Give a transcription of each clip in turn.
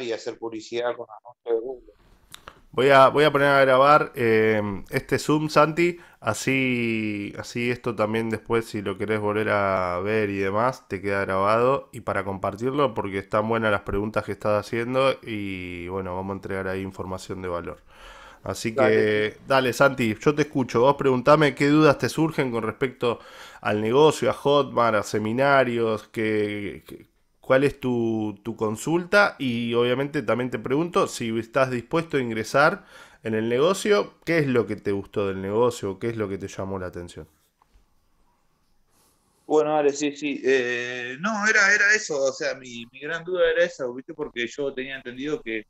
y hacer publicidad con anuncios de Google. Voy a, voy a poner a grabar eh, este Zoom, Santi, así, así esto también después si lo querés volver a ver y demás, te queda grabado y para compartirlo porque están buenas las preguntas que estás haciendo y bueno, vamos a entregar ahí información de valor. Así que dale, Santi, yo te escucho. Vos preguntame qué dudas te surgen con respecto al negocio, a Hotmart, a seminarios, que... qué cuál es tu, consulta y obviamente también te pregunto si estás dispuesto a ingresar en el negocio, qué es lo que te gustó del negocio, qué es lo que te llamó la atención. Bueno, Ale, sí, sí. Eh, no, era, era eso, o sea, mi, gran duda era esa, ¿viste? Porque yo tenía entendido que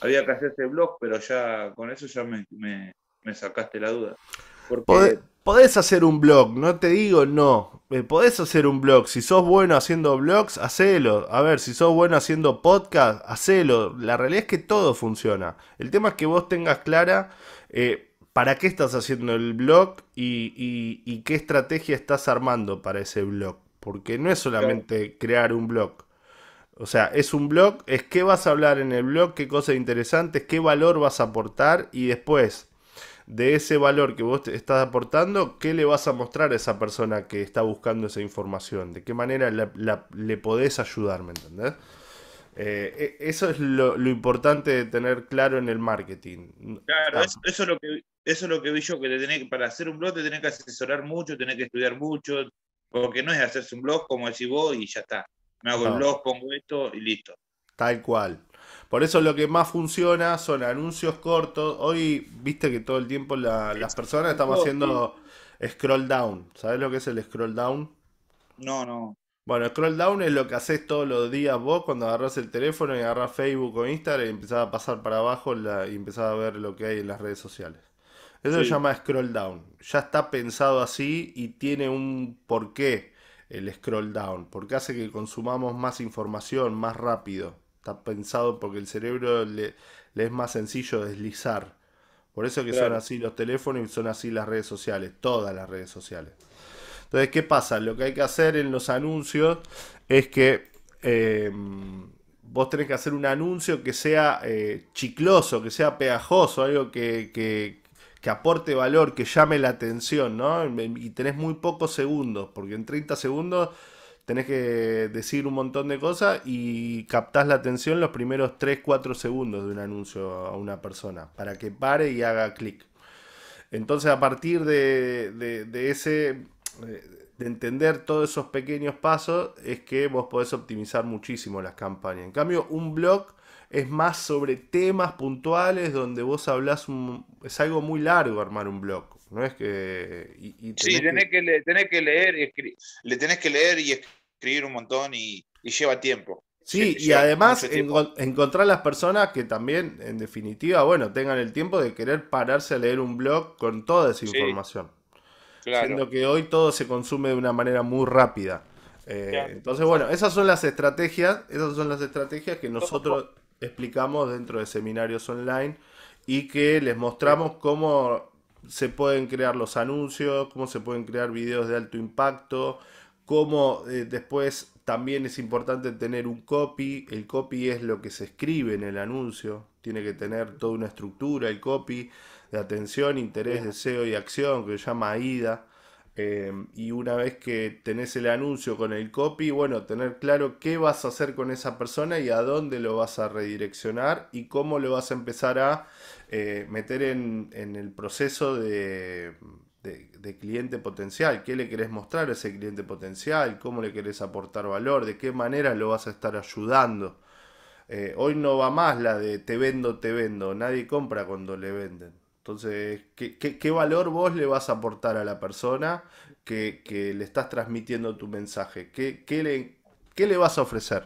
había que hacer este blog, pero ya con eso ya me, sacaste la duda. Porque podés hacer un blog, no te digo no. Eh, podés hacer un blog, si sos bueno haciendo blogs, hacelo. A ver, si sos bueno haciendo podcast, hacelo. La realidad es que todo funciona. El tema es que vos tengas clara eh, para qué estás haciendo el blog y, y qué estrategia estás armando para ese blog. Porque no es solamente crear un blog. O sea, es un blog, es qué vas a hablar en el blog, qué cosas interesantes, qué valor vas a aportar y después de ese valor que vos estás aportando, ¿qué le vas a mostrar a esa persona que está buscando esa información? ¿De qué manera le podés ayudar? ¿Me entendés? Eh, e, eso es lo, importante de tener claro en el marketing. Claro, ah. eso, es lo que, eso lo que vi yo, que para hacer un blog te tenés que asesorar mucho, tenés que estudiar mucho, porque no es hacerse un blog como decís vos y ya está. Me hago un blog, pongo esto y listo. Tal cual, por eso lo que más funciona son anuncios cortos. Hoy, viste que todo el tiempo las personas estamos oh, haciendo scroll down. ¿Sabes lo que es el scroll down? No, no. Bueno, scroll down es lo que haces todos los días vos cuando agarras el teléfono y agarrás Facebook o Instagram y empezás a pasar para abajo y empezás a ver lo que hay en las redes sociales. Eso se llama scroll down. Ya está pensado así y tiene un porqué el scroll down, porque hace que consumamos más información más rápido. Está pensado porque el cerebro le, es más sencillo deslizar. Por eso que son así los teléfonos y son así las redes sociales, todas las redes sociales. Entonces, ¿qué pasa? Lo que hay que hacer en los anuncios es que eh, vos tenés que hacer un anuncio que sea eh, chicloso, que sea pegajoso, algo que, que, aporte valor, que llame la atención, ¿no? Y tenés muy pocos segundos, porque en 30 segundos tenés que decir un montón de cosas y captás la atención los primeros 3-4 segundos de un anuncio a una persona para que pare y haga clic. Entonces, a partir de, ese. de entender todos esos pequeños pasos, es que vos podés optimizar muchísimo las campañas. En cambio, un blog es más sobre temas puntuales donde vos hablas es algo muy largo armar un blog no es que sí tenés que, le, tenés que leer y le tenés que leer y escribir un montón y, lleva tiempo. Sí, este, y además encontrar las personas que también, en definitiva, bueno, tengan el tiempo de querer pararse a leer un blog con toda esa información. Siendo que hoy todo se consume de una manera muy rápida. Eh, entonces, bueno, esas son las estrategias, esas son las estrategias que nosotros explicamos dentro de seminarios online y que les mostramos cómo se pueden crear los anuncios, cómo se pueden crear videos de alto impacto, como eh, después también es importante tener un copy. El copy es lo que se escribe en el anuncio. Tiene que tener toda una estructura, el copy de atención, interés, deseo y acción, que se llama ida. Em, y una vez que tenés el anuncio con el copy, bueno, tener claro qué vas a hacer con esa persona y a dónde lo vas a redireccionar y cómo lo vas a empezar a eh, meter en el proceso de, de, cliente potencial, qué le querés mostrar a ese cliente potencial, cómo le querés aportar valor, de qué manera lo vas a estar ayudando. Eh, hoy no va más la de te vendo, te vendo, nadie compra cuando le venden. Entonces, ¿qué, valor vos le vas a aportar a la persona que, que le estás transmitiendo tu mensaje? ¿Qué, le, ¿Qué le vas a ofrecer?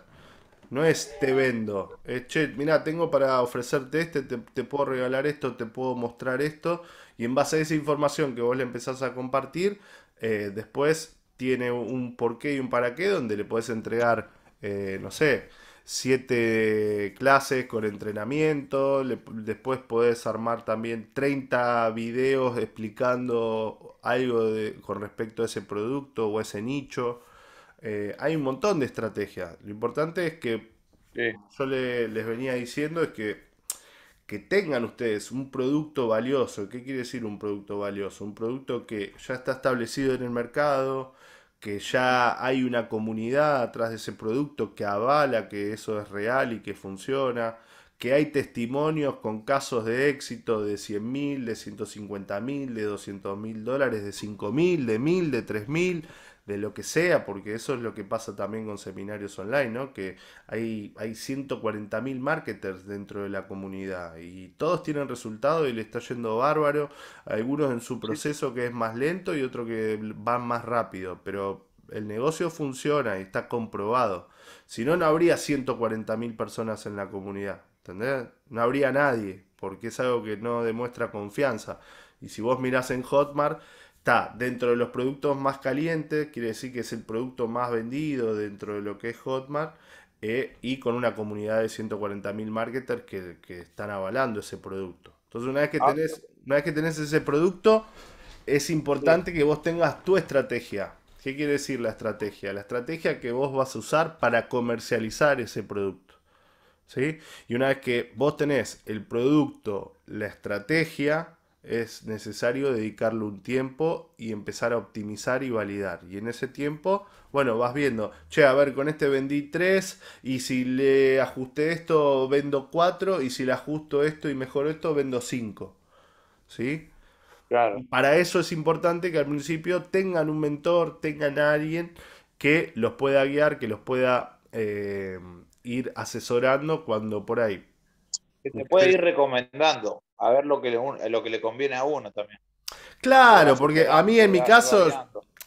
No es te vendo, es che, mira, tengo para ofrecerte este, te puedo regalar esto, te puedo mostrar esto y en base a esa información que vos le empezás a compartir, eh, después tiene un porqué y un para qué, donde le podés entregar, eh, no sé, siete clases con entrenamiento, después podés armar también 30 videos explicando algo con respecto a ese producto o a ese nicho. Eh, hay un montón de estrategias. Lo importante es que yo le, les venía diciendo es que que tengan ustedes un producto valioso. ¿Qué quiere decir un producto valioso? Un producto que ya está establecido en el mercado, que ya hay una comunidad atrás de ese producto que avala que eso es real y que funciona, que hay testimonios con casos de éxito de 100 mil, de 150 mil, de 200 mil dólares, de 5 mil, de 1.000, de 3.000 mil, de lo que sea, porque eso es lo que pasa también con seminarios online, ¿no? Que hay, hay 140.000 marketers dentro de la comunidad y todos tienen resultados y le está yendo bárbaro, algunos en su proceso que es más lento y otro que van más rápido, pero el negocio funciona y está comprobado. Si no, no habría 140.000 personas en la comunidad, ¿entendés? No habría nadie, porque es algo que no demuestra confianza. Y si vos mirás en Hotmart, está dentro de los productos más calientes, quiere decir que es el producto más vendido dentro de lo que es Hotmart. Eh, y con una comunidad de 140.000 marketers que, están avalando ese producto. Entonces, una vez que ah. tenés, una vez que ese producto, es importante que vos tengas tu estrategia. ¿Qué quiere decir la estrategia? La estrategia que vos vas a usar para comercializar ese producto. ¿sí? Y una vez que vos tenés el producto, la estrategia, es necesario dedicarle un tiempo y empezar a optimizar y validar. Y en ese tiempo, bueno, vas viendo, che, a ver, con este vendí 3 y si le ajusté esto, vendo 4 y si le ajusto esto y mejoro esto, vendo 5. ¿Sí? Claro. Para eso es importante que al principio tengan un mentor, tengan a alguien que los pueda guiar, que los pueda eh, ir asesorando cuando por ahí que te puede ir recomendando, a ver lo que le, lo que le conviene a uno también. Claro, porque a mí en mi caso,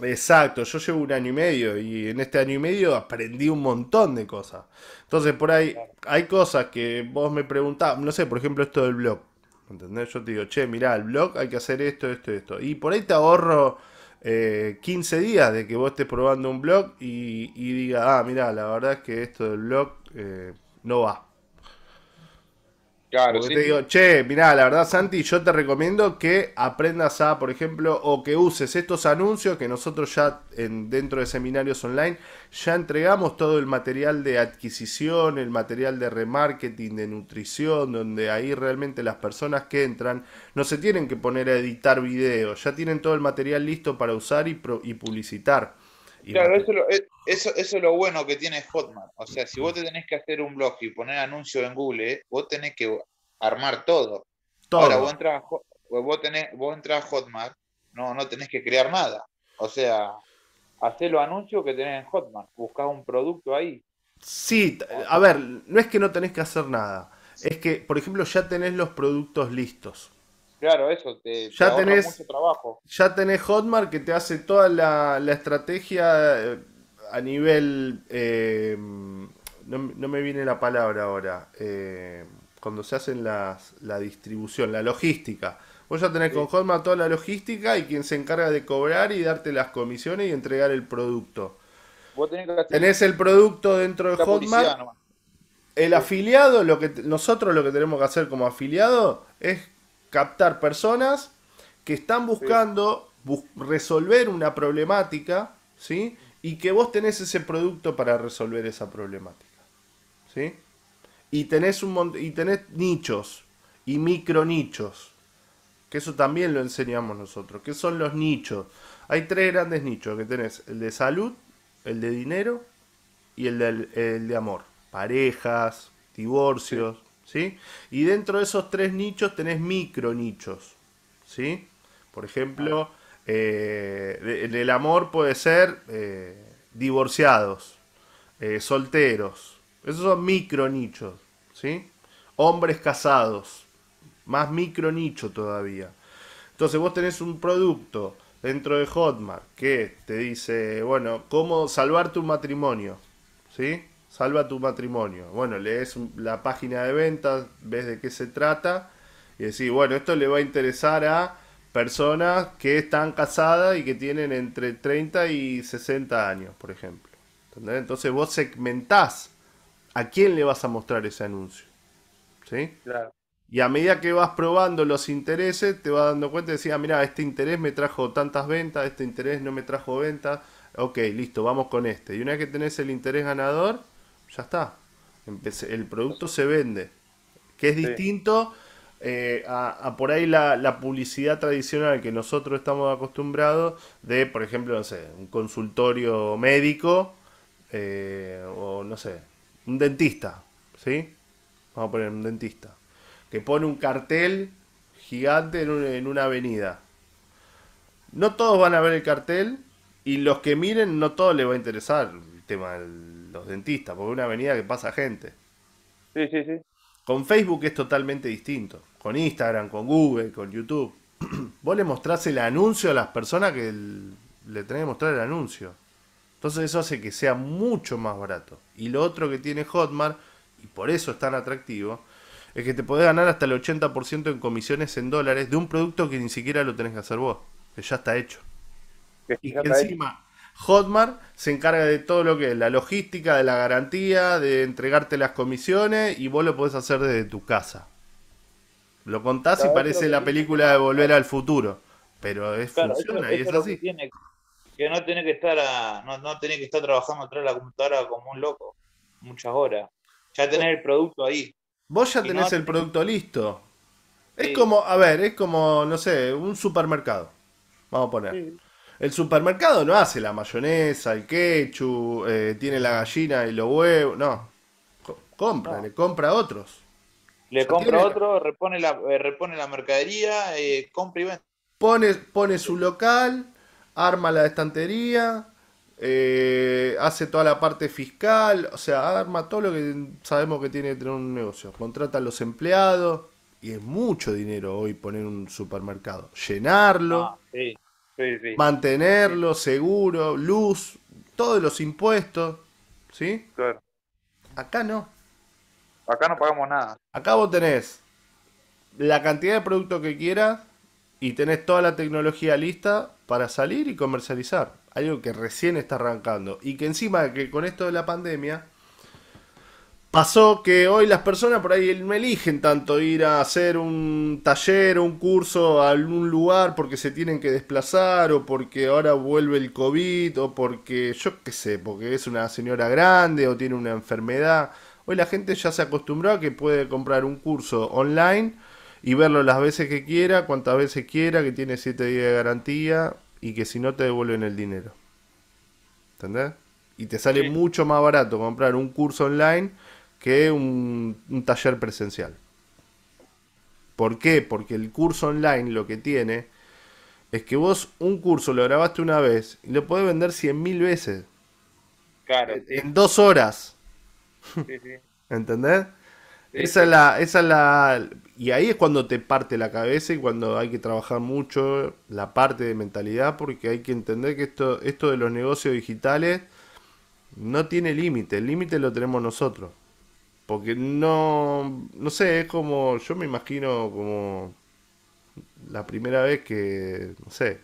exacto, yo llevo un año y medio y en este año y medio aprendí un montón de cosas. Entonces, por ahí hay cosas que vos me preguntás, no sé, por ejemplo, esto del blog. ¿Entendés? Yo te digo, che, mirá, el blog hay que hacer esto, esto, esto. Y por ahí te ahorro eh, 15 días de que vos estés probando un blog y, y diga, ah, mirá, la verdad es que esto del blog eh, no va te digo, che, mira la verdad, Santi, yo te recomiendo que aprendas a, por ejemplo, o que uses estos anuncios que nosotros ya en, dentro de seminarios online ya entregamos todo el material de adquisición, el material de remarketing, de nutrición, donde ahí realmente las personas que entran no se tienen que poner a editar videos, ya tienen todo el material listo para usar y, y publicitar. Claro, eso, eh, eso, eso, es lo bueno que tiene Hotmart. O sea, si vos te tenés que hacer un blog y poner anuncio en Google, vos tenés que armar todo. Ahora, vos entras, tenés, vos a Hotmart, no, no tenés que crear nada. O sea, hacé los anuncios que tenés en Hotmart, buscás un producto ahí. Sí, a ver, no es que no tenés que hacer nada. Es que, por ejemplo, ya tenés los productos listos. Claro, eso, te, ya trabajo. Ya tenés Hotmart que te hace toda la, la estrategia eh, a nivel... Eh, no, me viene la palabra ahora. Eh, cuando se hacen las, la distribución, la logística. Vos ya tenés con Hotmart toda la logística y quien se encarga de cobrar y darte las comisiones y entregar el producto. Vos tenés, el producto dentro de Hotmart. El afiliado, lo que nosotros lo que tenemos que hacer como afiliado es captar personas que están buscando resolver una problemática, ¿sí? Y que vos tenés ese producto para resolver esa problemática, ¿sí? Y tenés, un y tenés nichos y micro nichos, que eso también lo enseñamos nosotros. ¿Qué son los nichos? Hay tres grandes nichos que tenés, el de salud, el de dinero y el el de amor. Parejas, divorcios, ¿sí? Y dentro de esos tres nichos tenés micro nichos, ¿sí? Por ejemplo, eh, el amor puede ser eh, divorciados, eh, solteros, esos son micro nichos, ¿sí? Hombres casados, más micro nicho todavía. Entonces vos tenés un producto dentro de Hotmart que te dice, bueno, cómo salvar tu matrimonio, ¿sí? salva tu matrimonio. Bueno, lees la página de ventas, ves de qué se trata y decís, bueno, esto le va a interesar a personas que están casadas y que tienen entre 30 y 60 años, por ejemplo. Entonces vos segmentás a quién le vas a mostrar ese anuncio. ¿Sí? Claro. Y a medida que vas probando los intereses, te vas dando cuenta y decís, ah, mira, este interés me trajo tantas ventas, este interés no me trajo ventas. Ok, listo, vamos con este. Y una vez que tenés el interés ganador, ya está. el producto se vende. Que es distinto eh, a, por ahí la, publicidad tradicional que nosotros estamos acostumbrados de, por ejemplo, no sé, un consultorio médico eh, o no sé, un dentista, ¿sí? Vamos a poner un dentista. Que pone un cartel gigante en, en una avenida. No todos van a ver el cartel y los que miren no todos les va a interesar el tema del Dentista, dentistas, porque es una avenida que pasa gente. Sí, sí, sí. Con Facebook es totalmente distinto. Con Instagram, con Google, con YouTube. Vos le mostrás el anuncio a las personas que le tenés que mostrar el anuncio. Entonces eso hace que sea mucho más barato. Y lo otro que tiene Hotmart, y por eso es tan atractivo, es que te podés ganar hasta el 80% en comisiones en dólares de un producto que ni siquiera lo tenés que hacer vos, que ya está hecho. y que encima, Hotmart se encarga de todo lo que es la logística, de la garantía, de entregarte las comisiones y vos lo podés hacer desde tu casa. Lo contás y parece la película de Volver al Futuro, pero es, funciona y es así. Que, no tenés que estar no, que estar trabajando atrás de la computadora como un loco muchas horas. Ya tenés el producto ahí. Vos ya tenés el producto listo. Es como, a ver, es como, no sé, un supermercado. Vamos a poner. El supermercado no hace la mayonesa, el ketchup, eh, tiene la gallina y los huevos. No. compra, le compra a otros. Le compra a otro, repone la, eh, repone la mercadería, eh, compra y vende. Pone, pone su local, arma la estantería, hace toda la parte fiscal, o sea, arma todo lo que sabemos que tiene que tener un negocio. Contrata a los empleados y es mucho dinero hoy poner un supermercado. Llenarlo. Ah, sí Mantenerlo, seguro, luz, todos los impuestos, ¿sí? Acá no. Acá no pagamos nada. Acá vos tenés la cantidad de producto que quieras y tenés toda la tecnología lista para salir y comercializar. Algo que recién está arrancando. Y que encima que con esto de la pandemia Pasó que hoy las personas por ahí no eligen tanto ir a hacer un taller o un curso a algún lugar porque se tienen que desplazar o porque ahora vuelve el COVID o porque yo qué sé, porque es una señora grande o tiene una enfermedad. Hoy la gente ya se acostumbró a que puede comprar un curso online y verlo las veces que quiera, cuantas veces quiera, que tiene 7 días de garantía y que si no te devuelven el dinero. ¿Entendés? Y te sale mucho más barato comprar un curso online que un, un taller presencial. ¿Por qué? Porque el curso online lo que tiene es que vos un curso lo grabaste una vez y lo podés vender cien mil veces. Claro. En dos horas. Sí, ¿Entendés? Esa es la, esa es la. Y ahí es cuando te parte la cabeza y cuando hay que trabajar mucho la parte de mentalidad, porque hay que entender que esto, esto de los negocios digitales no tiene límite, el límite lo tenemos nosotros. Porque no, no sé, es como, yo me imagino como la primera vez que, no sé,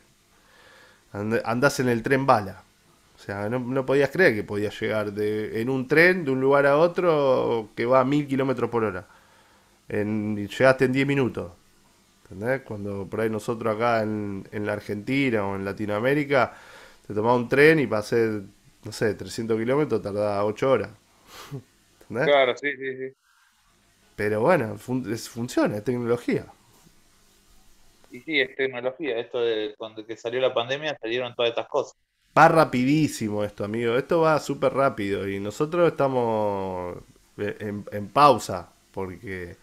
andás en el tren bala. O sea, no, podías creer que podías llegar de, en un tren de un lugar a otro que va a mil kilómetros por hora. llegaste en diez minutos. ¿Entendés? Cuando por ahí nosotros acá en, la Argentina o en Latinoamérica, te tomás un tren y pasé, no sé, 300 kilómetros, tardaba ocho horas. Claro, sí, sí, sí. Pero bueno, funciona, es tecnología. Y sí, es tecnología. Esto de cuando que salió la pandemia salieron todas estas cosas. Va rapidísimo esto, amigo. Esto va súper rápido y nosotros estamos eh, en, pausa porque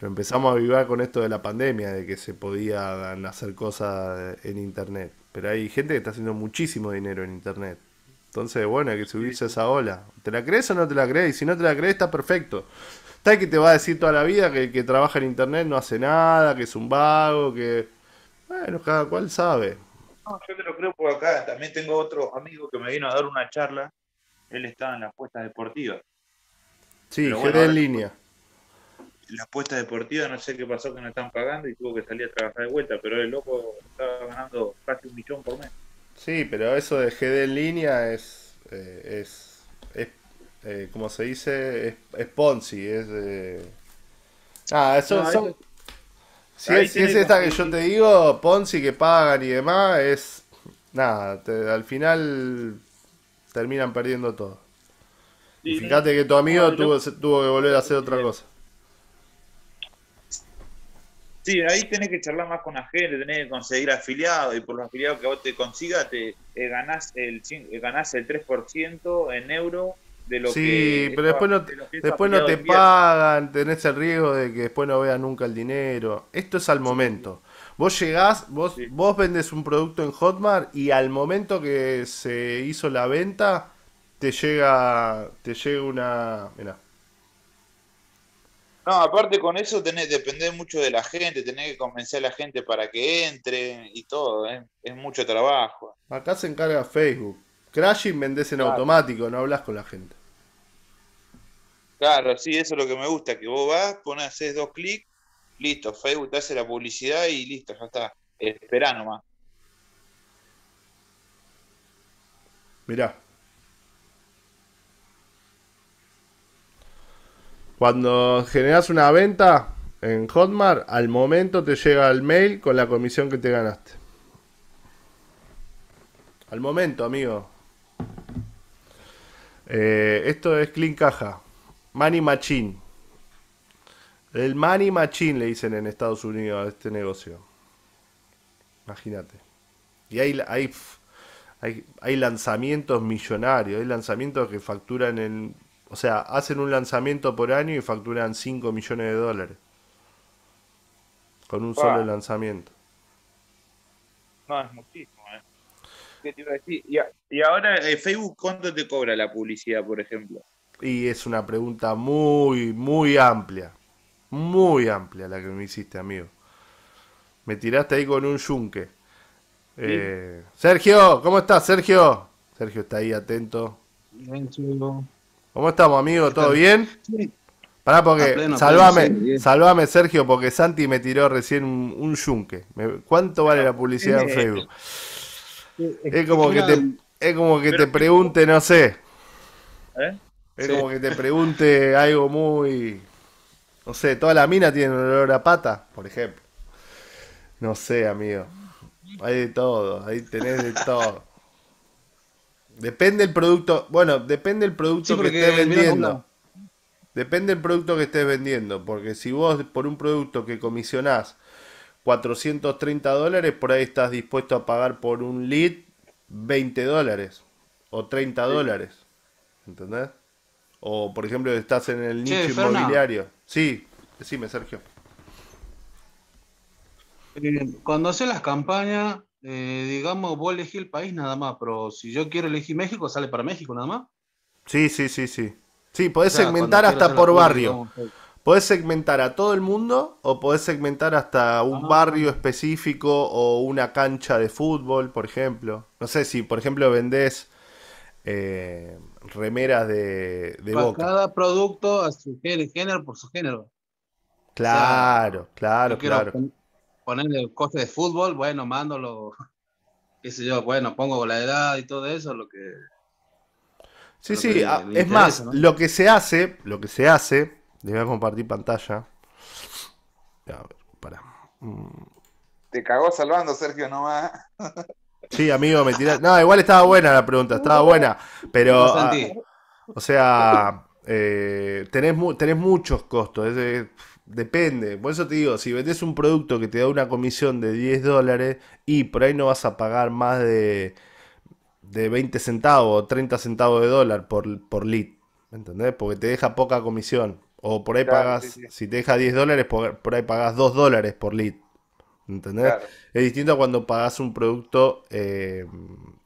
lo empezamos a vivir con esto de la pandemia, de que se podían hacer cosas en Internet. Pero hay gente que está haciendo muchísimo dinero en Internet. Entonces, bueno, hay que subirse a esa ola. ¿Te la crees o no te la crees? Y si no te la crees, está perfecto. Está que te va a decir toda la vida que el que trabaja en internet no hace nada, que es un vago, que. Bueno, cada cual sabe. No, yo te lo creo por acá. También tengo otro amigo que me vino a dar una charla. Él estaba en las puestas deportivas. Sí, geré en línea las puestas deportivas, no sé qué pasó que no están pagando y tuvo que salir a trabajar de vuelta, pero el loco estaba ganando casi un millón por mes. Sí, pero eso de GD en línea es, eh, es, es eh, como se dice, es, Ponzi, es... Eh... Ah, eso, Si, es, esta que yo te digo, Ponzi que pagan y demás, es... Nada, al final terminan perdiendo todo. y fíjate que tu amigo tuvo, tuvo que volver a hacer otra cosa. Sí, ahí tenés que charlar más con la gente, tenés que conseguir afiliados y por los afiliados que vos te consigas te eh, ganás, el, eh, el 3% en euro de lo sí, que... Sí, pero después no, después no te pagan, tenés el riesgo de que después no veas nunca el dinero. Esto es al momento. Vos llegás, vos, vos vendes un producto en Hotmart y al momento que se hizo la venta, te llega, te llega una... No, aparte con eso tenés, depende mucho de la gente, tenés que convencer a la gente para que entre y todo, ¿eh? es mucho trabajo. Acá se encarga Facebook. Crashing vendés en automático, no hablas con la gente. Claro, sí, eso es lo que me gusta, que vos vas, pones, haces dos clics, listo, Facebook te hace la publicidad y listo, ya está. Esperá nomás. Mirá. Cuando generas una venta en Hotmart, al momento te llega el mail con la comisión que te ganaste. Al momento, amigo. Eh, esto es Clean Caja. Money Machine. El Money Machine le dicen en Estados Unidos a este negocio. Imagínate. Y hay, hay, hay lanzamientos millonarios, hay lanzamientos que facturan en o sea, hacen un lanzamiento por año y facturan 5 millones de dólares. Con un solo lanzamiento. No, es muchísimo, ¿eh? ¿Qué Y, ahora eh, Facebook, ¿cuánto te cobra la publicidad, por ejemplo? Y es una pregunta muy, muy amplia. Muy amplia la que me hiciste, amigo. Me tiraste ahí con un yunque. Eh, Sergio, ¿cómo estás, Sergio? Sergio está ahí atento. Bien, ¿Cómo estamos, amigo? ¿Todo bien? Sí. Pará, porque. salvame, salvame, Sergio, porque Santi me tiró recién un, yunque. ¿Cuánto vale la publicidad en eh, Facebook? Eh, es como que te, es como que te pregunte, no sé. ¿Eh? Es como que te pregunte algo muy. No sé, toda la mina tiene olor a pata, por ejemplo. No sé, amigo. Hay de todo, ahí tenés de todo. Depende el producto, bueno, depende el producto que estés vendiendo. Depende el producto que estés vendiendo, porque si vos por un producto que comisionás 430 dólares, por ahí estás dispuesto a pagar por un lead 20 dólares o 30 dólares. ¿Entendés? O por ejemplo, estás en el nicho inmobiliario. sí, Sí, decime, Sergio. Eh, cuando haces las campañas, eh, digamos, vos elegís el país nada más, pero si yo quiero elegir México, sale para México nada más. Sí, sí, sí, sí. Sí, podés segmentar hasta por barrio. podés segmentar a todo el mundo o podés segmentar hasta un ah, barrio ah. específico o una cancha de fútbol, por ejemplo. No sé si, por ejemplo, vendés eh, remeras de, de boca. Cada producto a su género, por su género. Claro, claro, claro ponerle el coste de fútbol, bueno, mándolo, qué sé yo, bueno, pongo la edad y todo eso, lo que... Sí, sí, ah, es más, lo que se hace, lo que se hace, le a compartir pantalla. A ver, para. Te cagó salvando, Sergio, nomás. Sí, amigo, me tiraste. No, igual estaba buena la pregunta, estaba buena. Pero. Ah, o sea, eh, tenés, muchos costos. depende. Por eso te digo, si vendes un producto que te da una comisión de 10 dólares y por ahí no vas a pagar más de, 20 centavos o 30 centavos de dólar por, por lead. ¿Entendés? Porque te deja poca comisión. O por ahí pagas, si te deja 10 dólares, por, ahí pagas 2 dólares por lit ¿Entendés? Es distinto a cuando pagás un producto eh,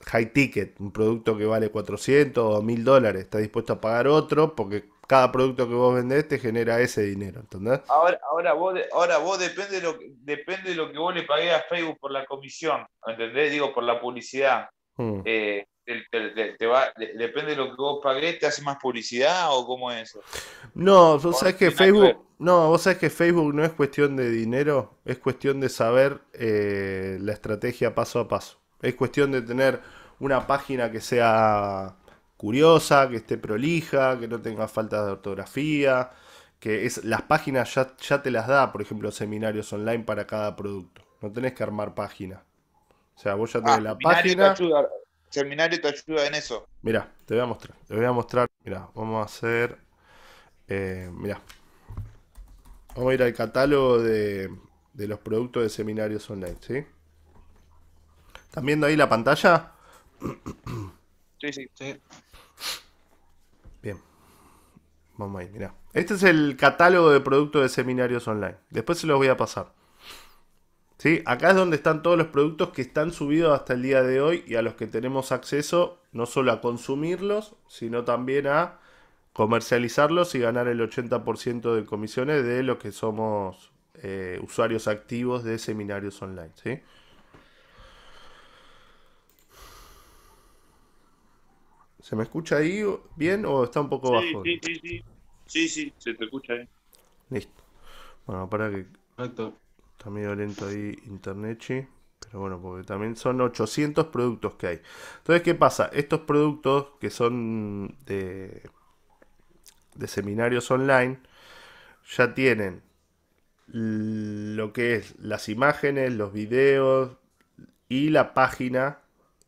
high ticket, un producto que vale 400 o 1000 dólares. Estás dispuesto a pagar otro porque cada producto que vos vendés te genera ese dinero, ¿entendés? Ahora, ahora vos, ahora vos depende de lo que, depende de lo que vos le pagué a Facebook por la comisión, ¿entendés? Digo, por la publicidad. Mm. Eh, depende de lo que vos pagues, te hace más publicidad o cómo es eso? No, vos sabés que Facebook, no, vos sabés que Facebook no es cuestión de dinero, es cuestión de saber eh, la estrategia paso a paso. Es cuestión de tener una página que sea curiosa, que esté prolija, que no tenga falta de ortografía, que es, las páginas ya, ya te las da, por ejemplo, seminarios online para cada producto. No tenés que armar página. O sea, vos ya tenés ah, la página. Seminario te ayuda en eso. Mira, te voy a mostrar. Te voy a mostrar. Mira, vamos a hacer. Eh, mira. Vamos a ir al catálogo de, los productos de seminarios online, ¿sí? ¿Están viendo ahí la pantalla? Sí, sí, sí. Bien. Vamos ahí, mira. Este es el catálogo de productos de seminarios online. Después se los voy a pasar. ¿Sí? Acá es donde están todos los productos que están subidos hasta el día de hoy y a los que tenemos acceso no solo a consumirlos, sino también a comercializarlos y ganar el 80% de comisiones de los que somos eh, usuarios activos de seminarios online. ¿Se me escucha ahí bien o está un poco bajo? Sí, sí, sí. Sí, sí, se te escucha ahí. Listo. Bueno, para que... Exacto. Está medio lento ahí internet, Pero bueno, porque también son 800 productos que hay. Entonces, ¿qué pasa? Estos productos que son de, seminarios online ya tienen lo que es las imágenes, los videos y la página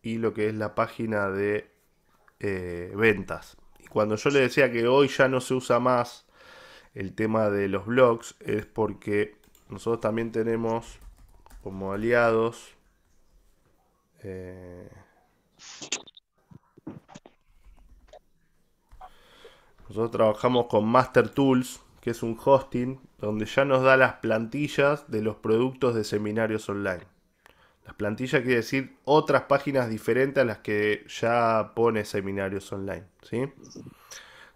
y lo que es la página de eh, ventas. Y cuando yo le decía que hoy ya no se usa más el tema de los blogs es porque nosotros también tenemos como aliados eh, nosotros trabajamos con Master Tools, que es un hosting donde ya nos da las plantillas de los productos de seminarios online. Las plantillas quiere decir otras páginas diferentes a las que ya pone seminarios online. ¿sí?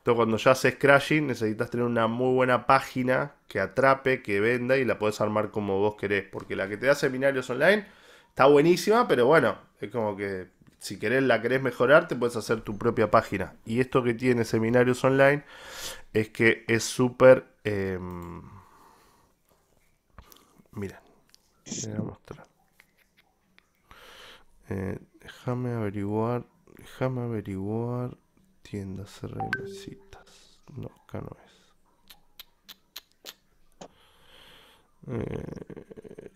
Entonces, cuando ya haces crashing, necesitas tener una muy buena página que atrape, que venda y la podés armar como vos querés. Porque la que te da seminarios online está buenísima, pero bueno, es como que si querés, la querés mejorar, te puedes hacer tu propia página. Y esto que tiene seminarios online es que es súper. Eh... voy a mostrar. Eh, déjame averiguar. Déjame averiguar tiendas regresitas. No, acá no es. Eh,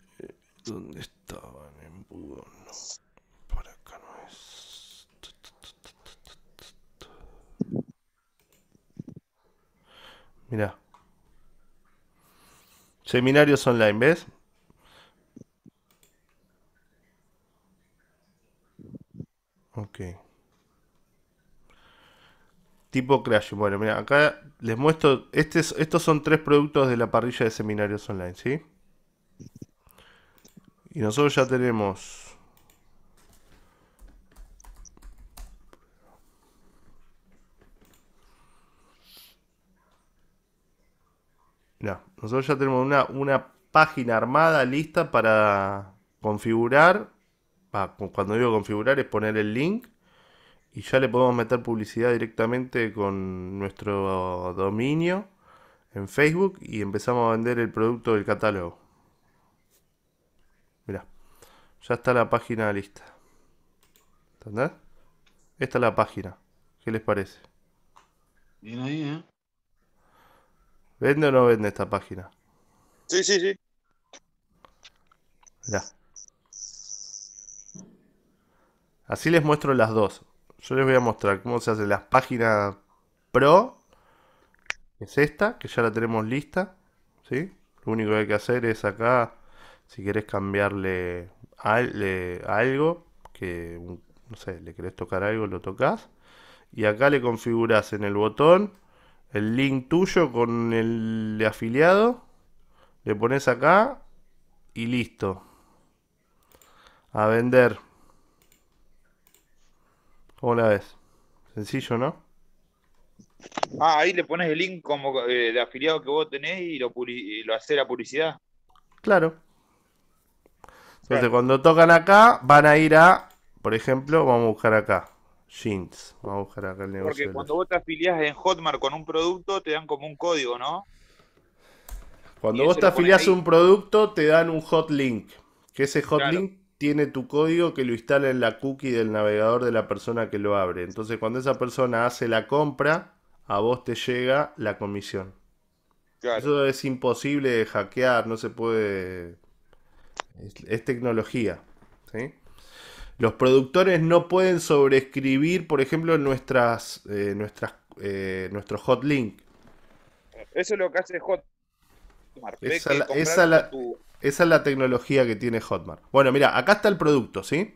¿Dónde estaban? En Budón. No, por acá no es. Seminarios online, ¿ves? okay tipo Crash. Bueno, mira, acá les muestro, este, estos son tres productos de la parrilla de seminarios online, ¿sí? Y nosotros ya tenemos... No, nosotros ya tenemos una, página armada lista para configurar. cuando digo configurar es poner el link y ya le podemos meter publicidad directamente con nuestro dominio en Facebook y empezamos a vender el producto del catálogo. mira ya está la página lista. ¿Entendés? Esta es la página. ¿Qué les parece? ahí, ¿eh? ¿Vende o no vende esta página? Sí, sí, sí. Mirá. Así les muestro las dos. Yo les voy a mostrar cómo se hace las páginas Pro. Es esta, que ya la tenemos lista. ¿sí? Lo único que hay que hacer es acá, si querés cambiarle algo, que no sé, le querés tocar algo, lo tocas. Y acá le configuras en el botón el link tuyo con el de afiliado. Le pones acá y listo. A vender. ¿Cómo la ves? Sencillo, ¿no? Ah, ahí le pones el link como eh, de afiliado que vos tenés y lo, lo hace la publicidad. Claro. Entonces, cuando tocan acá, van a ir a, por ejemplo, vamos a buscar acá. Jeans. Vamos a buscar acá el negocio. Porque cuando vos te afiliás en Hotmart con un producto, te dan como un código, ¿no? Cuando vos te afiliás a un producto, te dan un hotlink. ¿Qué es ese hotlink? tiene tu código que lo instala en la cookie del navegador de la persona que lo abre. Entonces, cuando esa persona hace la compra, a vos te llega la comisión. Eso es imposible de hackear, no se puede. Es, tecnología. Los productores no pueden sobreescribir, por ejemplo, nuestras, eh, nuestras, eh, nuestro hotlink. Eso es lo que hace Hotmart. Esa, la, esa es la tecnología que tiene Hotmart. Bueno, mira, acá está el producto, ¿sí?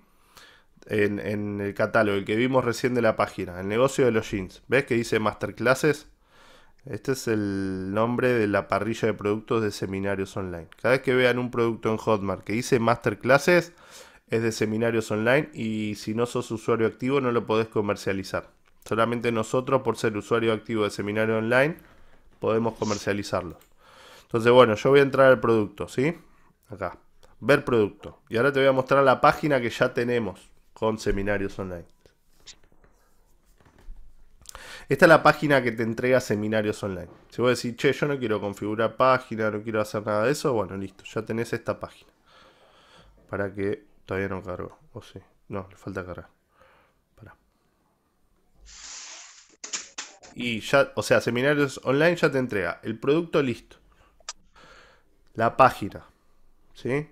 En, el catálogo, el que vimos recién de la página, el negocio de los jeans. ¿Ves que dice Masterclasses? Este es el nombre de la parrilla de productos de seminarios online. Cada vez que vean un producto en Hotmart que dice Masterclasses, es de seminarios online y si no sos usuario activo no lo podés comercializar. Solamente nosotros, por ser usuario activo de seminario online, podemos comercializarlo. Entonces, bueno, yo voy a entrar al producto, ¿sí? Acá. Ver producto. Y ahora te voy a mostrar la página que ya tenemos con seminarios online. Esta es la página que te entrega seminarios online. Si vos decís, che, yo no quiero configurar página, no quiero hacer nada de eso, bueno, listo, ya tenés esta página. Para que todavía no cargo. O sí, no, le falta cargar. Y ya, o sea, seminarios online ya te entrega el producto listo. La página. ¿Sí?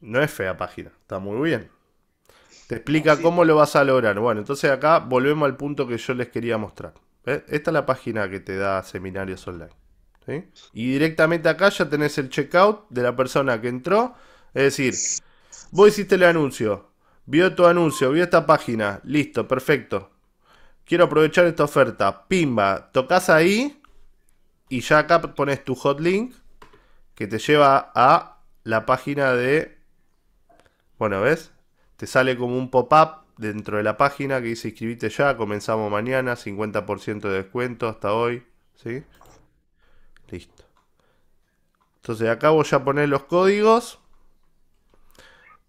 No es fea página, está muy bien. Te explica cómo lo vas a lograr. Bueno, entonces acá volvemos al punto que yo les quería mostrar. ¿Eh? Esta es la página que te da seminarios online. Y directamente acá ya tenés el checkout de la persona que entró. Es decir, vos hiciste el anuncio, vio tu anuncio, vio esta página, listo, perfecto. Quiero aprovechar esta oferta, pimba, tocas ahí y ya acá pones tu hotlink que te lleva a la página de... Bueno, ¿ves? Te sale como un pop-up dentro de la página que dice inscribite ya, comenzamos mañana, 50% de descuento hasta hoy. ¿Sí? Listo. Entonces acá voy a poner los códigos.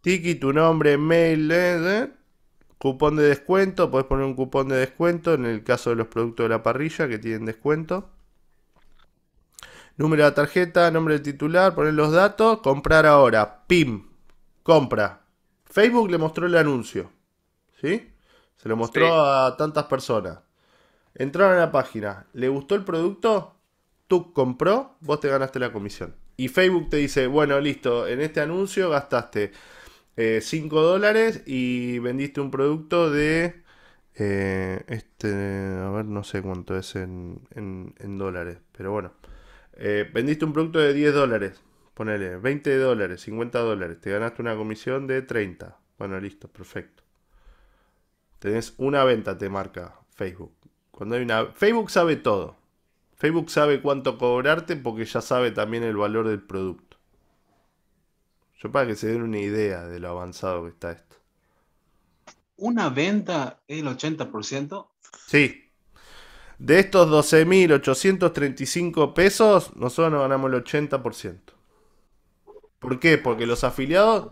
Tiki, tu nombre, mail, eh, eh. cupón de descuento. Podés poner un cupón de descuento en el caso de los productos de la parrilla que tienen descuento número de tarjeta, nombre de titular, poner los datos, comprar ahora, pim, compra. Facebook le mostró el anuncio, ¿sí? Se lo mostró a tantas personas. Entraron a la página, le gustó el producto, tú compró, vos te ganaste la comisión. Y Facebook te dice, bueno, listo, en este anuncio gastaste 5 eh, dólares y vendiste un producto de... Eh, este, a ver, no sé cuánto es en dólares, pero bueno. Eh, vendiste un producto de 10 dólares, ponele 20 dólares, 50 dólares, te ganaste una comisión de 30. Bueno, listo, perfecto. Tenés una venta, te marca Facebook. Cuando hay una. Facebook sabe todo. Facebook sabe cuánto cobrarte porque ya sabe también el valor del producto. Yo para que se den una idea de lo avanzado que está esto. ¿Una venta es el 80%? Sí, de estos 12.835 pesos, nosotros nos ganamos el 80%. ¿Por qué? Porque los afiliados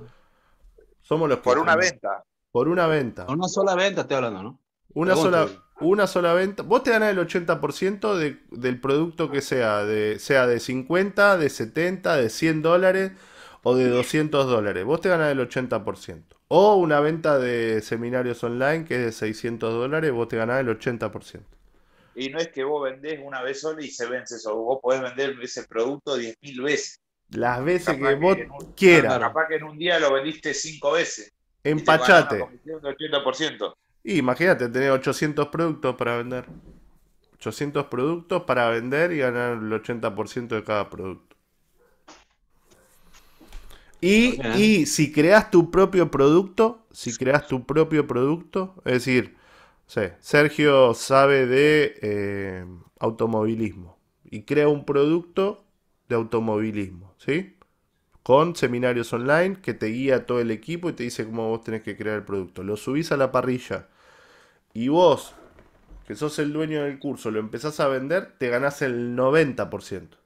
somos los que... Por una venta. Por una venta. Una sola venta estoy hablando, ¿no? Una sola, una sola venta. Vos te ganás el 80% del producto que sea, de, sea de 50, de 70, de 100 dólares o de 200 dólares. Vos te ganás el 80%. O una venta de seminarios online que es de 600 dólares, vos te ganás el 80% y no es que vos vendés una vez sola y se vence eso, vos podés vender ese producto 10.000 veces. Las veces que vos quieras. Capaz que en un día lo vendiste 5 veces. Empachate. Y imagínate tener 800 productos para vender. 800 productos para vender y ganar el 80% de cada producto. Y, y si creas tu propio producto, si creas tu propio producto, es decir, Sí. Sergio sabe de eh, automovilismo y crea un producto de automovilismo, ¿sí? Con seminarios online que te guía todo el equipo y te dice cómo vos tenés que crear el producto. Lo subís a la parrilla y vos, que sos el dueño del curso, lo empezás a vender, te ganás el 90%.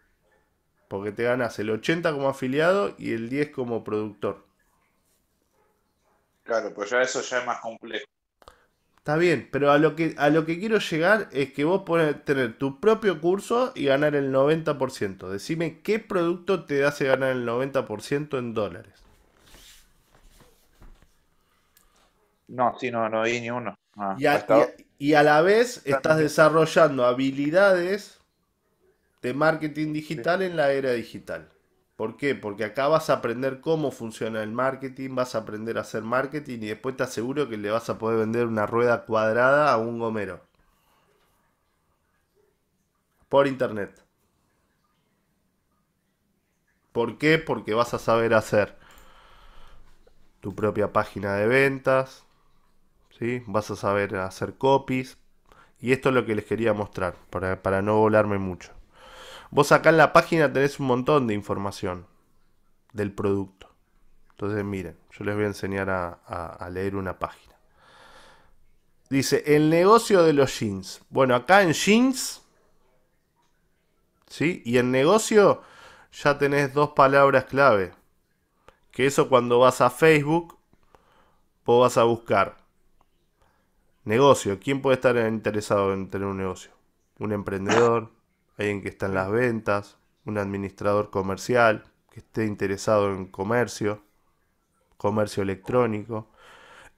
Porque te ganás el 80% como afiliado y el 10% como productor. Claro, pues ya eso ya es más complejo. Está bien, pero a lo que, a lo que quiero llegar es que vos podés tener tu propio curso y ganar el 90%. Decime qué producto te hace ganar el 90% en dólares. No, sí, no, no ni uno. Ah, y, a, la vez estás desarrollando habilidades de marketing digital en la era digital. ¿Por qué? Porque acá vas a aprender cómo funciona el marketing, vas a aprender a hacer marketing y después te aseguro que le vas a poder vender una rueda cuadrada a un gomero. Por internet. ¿Por qué? Porque vas a saber hacer tu propia página de ventas, ¿sí? vas a saber hacer copies. Y esto es lo que les quería mostrar, para no volarme mucho. Vos acá en la página tenés un montón de información del producto. Entonces, miren, yo les voy a enseñar a, leer una página. Dice, el negocio de los jeans. Bueno, acá en jeans, ¿sí? Y en negocio ya tenés dos palabras clave. Que eso cuando vas a Facebook, vos vas a buscar negocio. ¿Quién puede estar interesado en tener un negocio? ¿Un emprendedor? alguien que está en las ventas, un administrador comercial que esté interesado en comercio, comercio electrónico.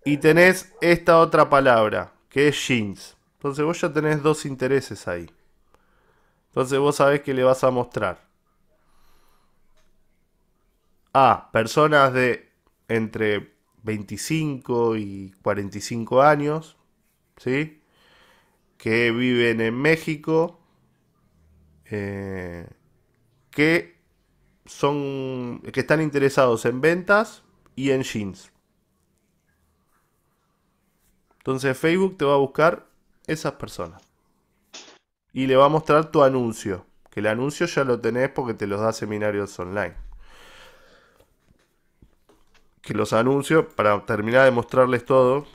Y tenés esta otra palabra, que es jeans. Entonces vos ya tenés dos intereses ahí. Entonces vos sabés que le vas a mostrar a personas de entre 25 y 45 años, ¿sí? Que viven en México, eh, que son que están interesados en ventas y en jeans. Entonces Facebook te va a buscar esas personas y le va a mostrar tu anuncio, que el anuncio ya lo tenés porque te los da seminarios online. Que los anuncios, para terminar de mostrarles todo,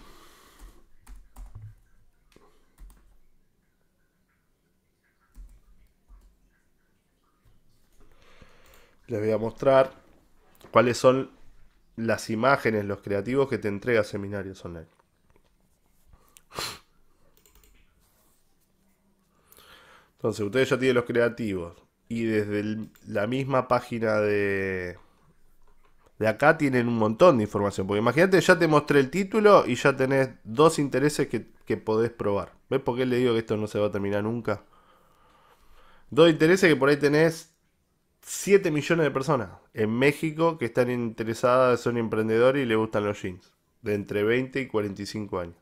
les voy a mostrar cuáles son las imágenes, los creativos que te entrega Seminarios Online. Entonces, ustedes ya tienen los creativos. Y desde la misma página de, de acá tienen un montón de información. Porque imagínate, ya te mostré el título y ya tenés dos intereses que, que podés probar. ¿Ves por qué le digo que esto no se va a terminar nunca? Dos intereses que por ahí tenés 7 millones de personas en México que están interesadas, son emprendedor y le gustan los jeans. De entre 20 y 45 años.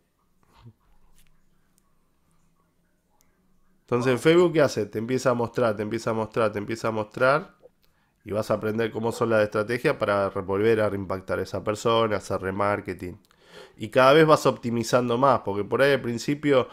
Entonces, Facebook, ¿qué hace? Te empieza a mostrar, te empieza a mostrar, te empieza a mostrar. Y vas a aprender cómo son las estrategias para volver a reimpactar a esa persona, hacer remarketing. Y cada vez vas optimizando más, porque por ahí al principio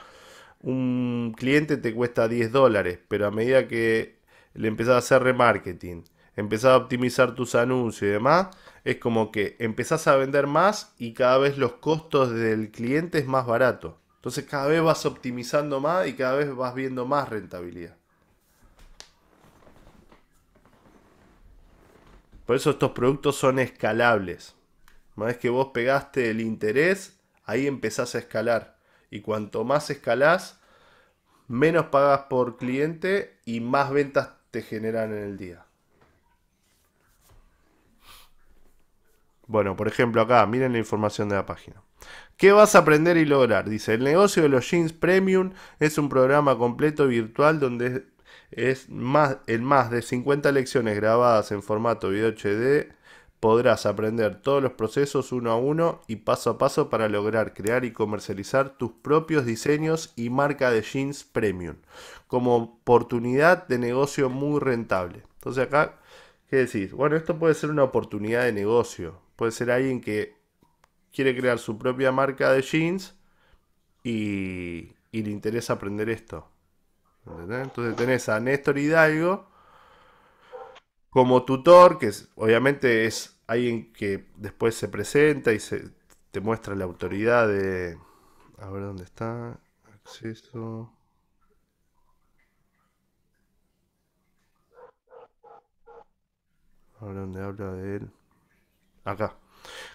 un cliente te cuesta 10 dólares, pero a medida que le empezás a hacer remarketing, empezás a optimizar tus anuncios y demás, es como que empezás a vender más y cada vez los costos del cliente es más barato. Entonces cada vez vas optimizando más y cada vez vas viendo más rentabilidad. Por eso estos productos son escalables. Una vez que vos pegaste el interés, ahí empezás a escalar. Y cuanto más escalás, menos pagas por cliente y más ventas te generan en el día. Bueno, por ejemplo acá, miren la información de la página. ¿Qué vas a aprender y lograr? Dice, el negocio de los jeans premium es un programa completo virtual donde es más, más de 50 lecciones grabadas en formato video HD podrás aprender todos los procesos uno a uno y paso a paso para lograr crear y comercializar tus propios diseños y marca de jeans premium como oportunidad de negocio muy rentable. Entonces acá, ¿qué decís? Bueno, esto puede ser una oportunidad de negocio. Puede ser alguien que quiere crear su propia marca de jeans y, le interesa aprender esto. Entonces tenés a Néstor Hidalgo como tutor, que obviamente es alguien que después se presenta y se, te muestra la autoridad de... A ver dónde está. Acceso. A ver dónde habla de él. Acá.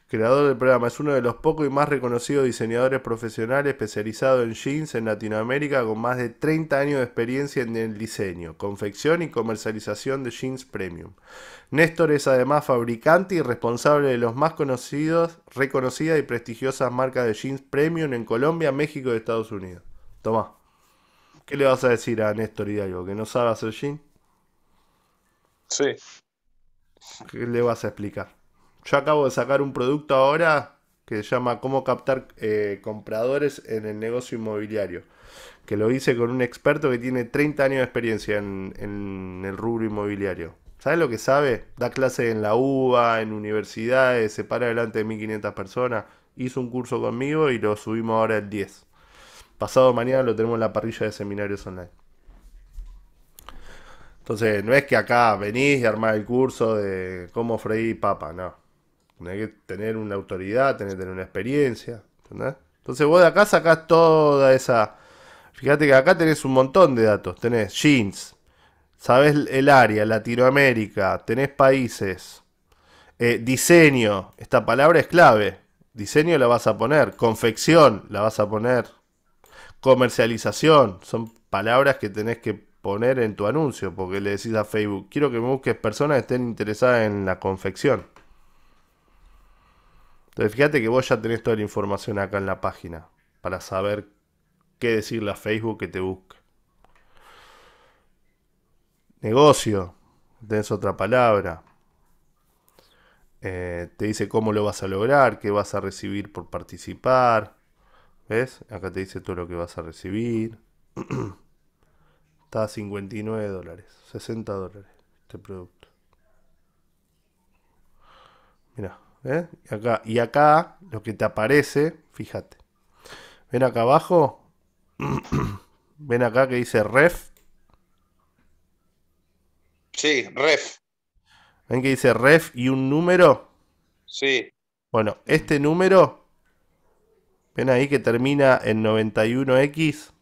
Creador del programa, es uno de los pocos y más reconocidos diseñadores profesionales especializados en jeans en Latinoamérica con más de 30 años de experiencia en el diseño, confección y comercialización de jeans premium. Néstor es además fabricante y responsable de los más conocidos, reconocidas y prestigiosas marcas de jeans premium en Colombia, México y Estados Unidos. Tomás, ¿qué le vas a decir a Néstor Hidalgo? ¿Que no sabe hacer jeans? Sí. ¿Qué le vas a explicar? Yo acabo de sacar un producto ahora que se llama Cómo captar eh, compradores en el negocio inmobiliario. Que lo hice con un experto que tiene 30 años de experiencia en, el rubro inmobiliario. ¿Sabes lo que sabe? Da clases en la UBA, en universidades, se para delante de 1500 personas. Hizo un curso conmigo y lo subimos ahora el 10. Pasado mañana lo tenemos en la parrilla de seminarios online. Entonces, no es que acá venís y armar el curso de cómo freír papa, no. Tenés que tener una autoridad, tenés tener una experiencia. Entonces vos de acá sacás toda esa... Fíjate que acá tenés un montón de datos. Tenés jeans, sabés el área, Latinoamérica, tenés países. Eh, diseño, esta palabra es clave. Diseño la vas a poner. Confección la vas a poner. Comercialización, son palabras que tenés que poner en tu anuncio porque le decís a Facebook, quiero que me busques personas que estén interesadas en la confección. Entonces fíjate que vos ya tenés toda la información acá en la página para saber qué decirle a Facebook que te busque. Negocio, tenés otra palabra. Eh, te dice cómo lo vas a lograr, qué vas a recibir por participar. ¿Ves? Acá te dice todo lo que vas a recibir. Está a 59 dólares, 60 dólares este producto. Mira. ¿eh? Y acá, y acá lo que te aparece, fíjate. Ven acá abajo. Ven acá que dice ref. Sí, ref. ¿Ven que dice ref y un número? Sí. Bueno, este número, ven ahí que termina en 91X.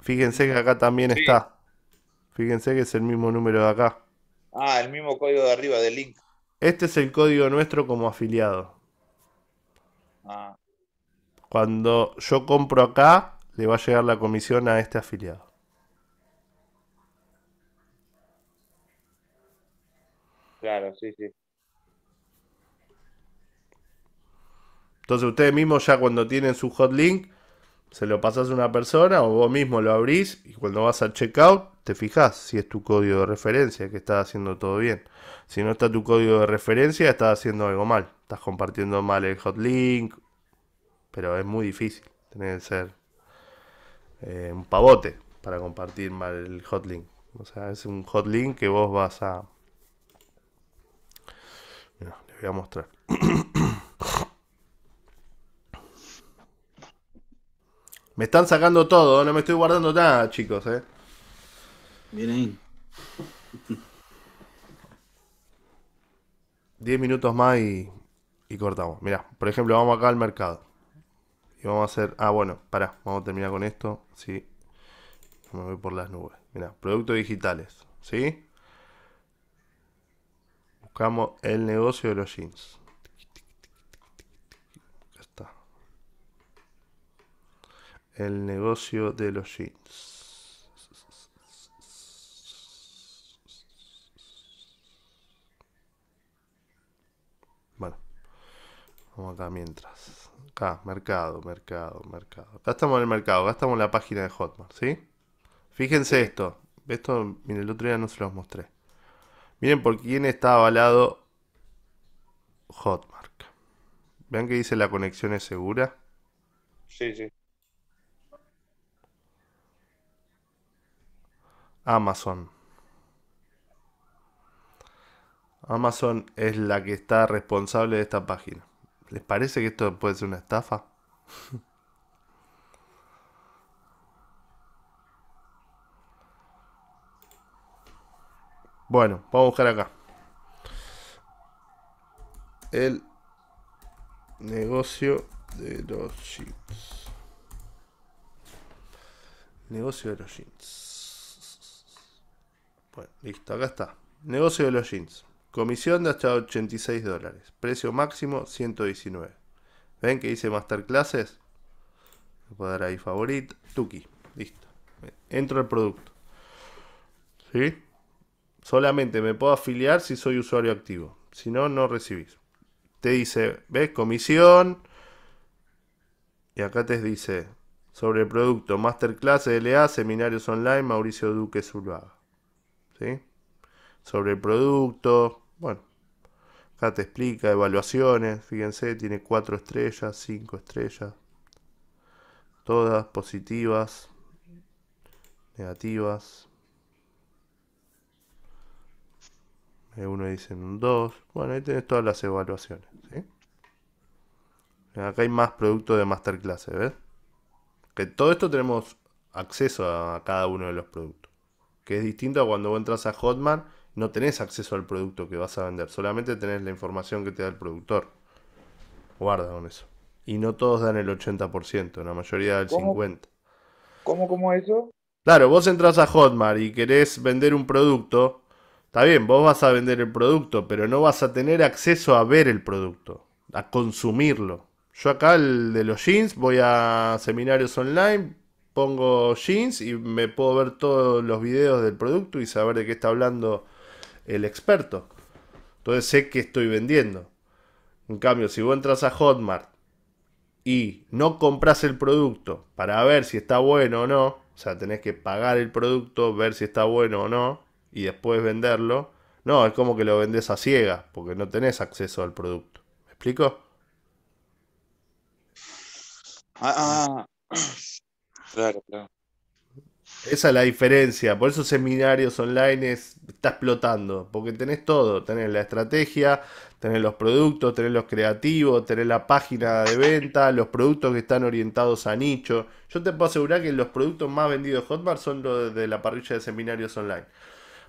Fíjense que acá también está. Fíjense que es el mismo número de acá. Ah, el mismo código de arriba del link. Este es el código nuestro como afiliado. Ah. Cuando yo compro acá, le va a llegar la comisión a este afiliado. Claro, sí, sí. Entonces ustedes mismos ya cuando tienen su hotlink se lo pasas a una persona o vos mismo lo abrís y cuando vas al checkout te fijas si es tu código de referencia que está haciendo todo bien. Si no está tu código de referencia, estás haciendo algo mal. Estás compartiendo mal el hotlink. Pero es muy difícil. Tener que ser eh, un pavote para compartir mal el hotlink. O sea, es un hotlink que vos vas a... Mira, les voy a mostrar. Me están sacando todo, no me estoy guardando nada, chicos, eh. Bien ahí. 10 minutos más y, cortamos. Mirá, por ejemplo, vamos acá al mercado. Y vamos a hacer. Ah, bueno, pará, vamos a terminar con esto. Sí. Me voy por las nubes. Mirá, productos digitales. ¿Sí? Buscamos el negocio de los jeans. El negocio de los jeans. Bueno, vamos acá mientras. Acá, mercado, mercado, mercado. Acá estamos en el mercado, acá estamos en la página de Hotmart, ¿sí? Fíjense esto. Esto, miren, el otro día no se los mostré. Miren por quién está avalado Hotmart. Vean que dice la conexión es segura. Sí, sí. Amazon. Amazon es la que está responsable de esta página. ¿Les parece que esto puede ser una estafa? bueno, vamos a buscar acá. El negocio de los jeans. Negocio de los jeans. Bueno, listo, acá está. Negocio de los jeans. Comisión de hasta 86 dólares. Precio máximo 119. ¿Ven que dice Masterclasses? Voy puedo dar ahí favorito. Tuki. Listo. Entro al producto. ¿Sí? Solamente me puedo afiliar si soy usuario activo. Si no, no recibís. Te dice, ¿ves? Comisión. Y acá te dice sobre el producto Masterclass LA, seminarios online, Mauricio Duque Zuluaga. ¿sí? sobre el producto. Bueno, acá te explica evaluaciones. Fíjense, tiene 4 estrellas, 5 estrellas, todas positivas, negativas. Eh, uno dice un 2. Bueno, ahí tenés todas las evaluaciones. Eh, acá hay más productos de masterclass, ¿ves? Que todo esto tenemos acceso a cada uno de los productos que es distinto a cuando vos entras a Hotmart, no tenés acceso al producto que vas a vender, solamente tenés la información que te da el productor. Guarda con eso. Y no todos dan el 80%, la mayoría del 50%. ¿Cómo, cómo eso? Claro, vos entras a Hotmart y querés vender un producto, está bien, vos vas a vender el producto, pero no vas a tener acceso a ver el producto, a consumirlo. Yo acá, el de los jeans, voy a seminarios online, pongo jeans y me puedo ver todos los videos del producto y saber de qué está hablando el experto. Entonces sé que estoy vendiendo. En cambio, si vos entras a Hotmart y no compras el producto para ver si está bueno o no, o sea, tenés que pagar el producto, ver si está bueno o no y después venderlo. No, es como que lo vendes a ciega porque no tenés acceso al producto. ¿Me explico? ah. ah. Claro, Esa es la diferencia. Por eso seminarios online está explotando. Porque tenés todo. Tenés la estrategia, tenés los productos, tenés los creativos, tenés la página de venta, los productos que están orientados a nicho. Yo te puedo asegurar que los productos más vendidos de Hotmart son los de la parrilla de seminarios online.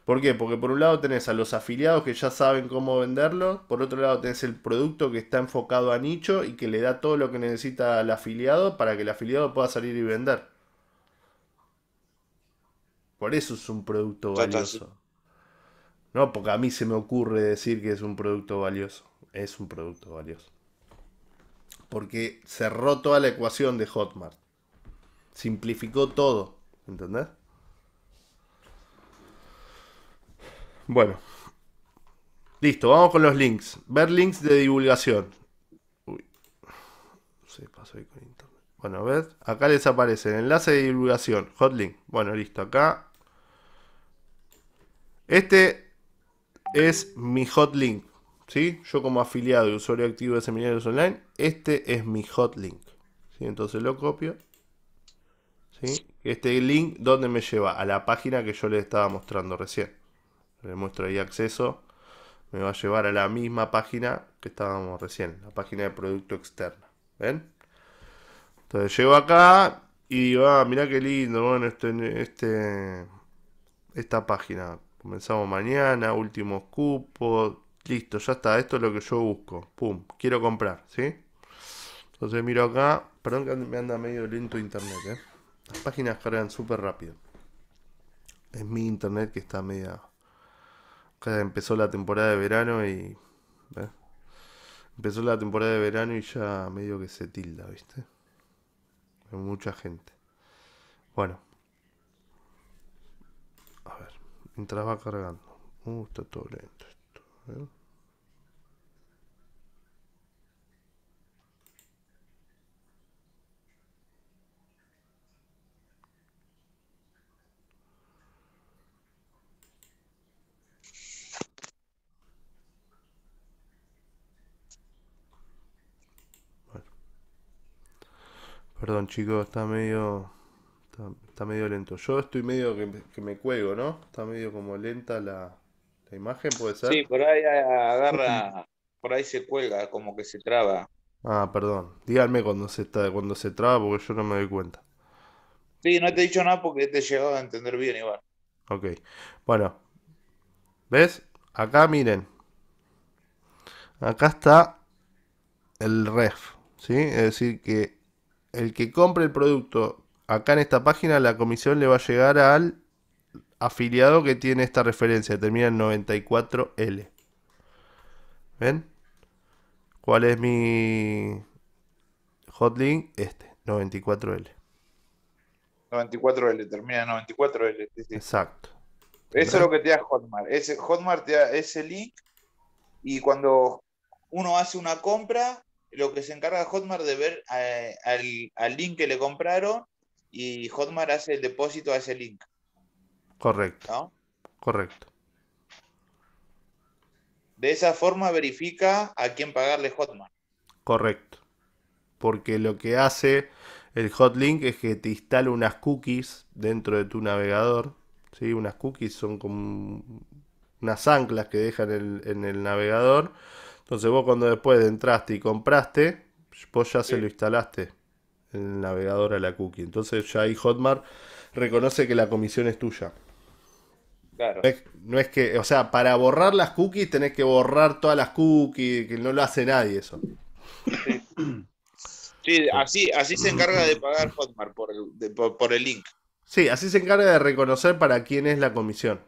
¿Por qué? Porque por un lado tenés a los afiliados que ya saben cómo venderlo, por otro lado tenés el producto que está enfocado a nicho y que le da todo lo que necesita al afiliado para que el afiliado pueda salir y vender. Por eso es un producto valioso. No, porque a mí se me ocurre decir que es un producto valioso. Es un producto valioso. Porque cerró toda la ecuación de Hotmart. Simplificó todo. ¿Entendés? Bueno. Listo, vamos con los links. Ver links de divulgación. Uy. Se pasó ahí internet. Bueno, ver, acá les aparece el enlace de divulgación, hotlink. Bueno, listo, acá. Este es mi hotlink. ¿sí? Yo como afiliado y usuario activo de seminarios online, este es mi hotlink. ¿sí? Entonces lo copio. ¿sí? Este link, ¿dónde me lleva? A la página que yo les estaba mostrando recién le muestro ahí acceso, me va a llevar a la misma página que estábamos recién, la página de producto externa. ¿Ven? Entonces llego acá y va, ah, mirá qué lindo, bueno, este, este, esta página. Comenzamos mañana, últimos cupos, listo, ya está, esto es lo que yo busco. Pum, quiero comprar, ¿sí? Entonces miro acá, perdón que me anda medio lento internet, ¿eh? Las páginas cargan súper rápido. Es mi internet que está media empezó la temporada de verano y. ¿eh? Empezó la temporada de verano y ya medio que se tilda, ¿viste? Hay mucha gente. Bueno. A ver, mientras va cargando. Uh, está todo lento esto. ¿eh? Perdón, chicos, está medio. Está, medio lento. Yo estoy medio que, me cuelgo, ¿no? Está medio como lenta la, imagen, ¿puede ser? Sí, por ahí eh, agarra. por ahí se cuelga, como que se traba. Ah, perdón. Díganme cuando se, cuando se traba porque yo no me doy cuenta. Sí, no te he dicho nada porque te he llegado a entender bien, igual. Ok. Bueno. ¿Ves? Acá miren. Acá está el ref. ¿Sí? Es decir, que el que compre el producto acá en esta página, la comisión le va a llegar al afiliado que tiene esta referencia, termina en 94L. ¿Ven? ¿Cuál es mi hotlink? Este, 94L. 94L, termina en 94L. Exacto. Eso es lo que te da Hotmart. Ese, Hotmart te da ese link y cuando uno hace una compra, lo que se encarga Hotmart de ver eh, al, link que le compraron y Hotmart hace el depósito a ese link. Correcto. Correcto. De esa forma verifica a quién pagarle Hotmart. Correcto. Porque lo que hace el Hotlink es que te instala unas cookies dentro de tu navegador. ¿sí? Unas cookies son como unas anclas que dejan en el navegador entonces vos cuando después entraste y compraste, vos ya se lo instalaste en el navegador a la cookie. Entonces ya ahí Hotmart reconoce que la comisión es tuya. Claro. No es, que, o sea, para borrar las cookies tenés que borrar todas las cookies, que no lo hace nadie eso. Sí, así, así se encarga de pagar Hotmart por el, por el link. Sí, así se encarga de reconocer para quién es la comisión.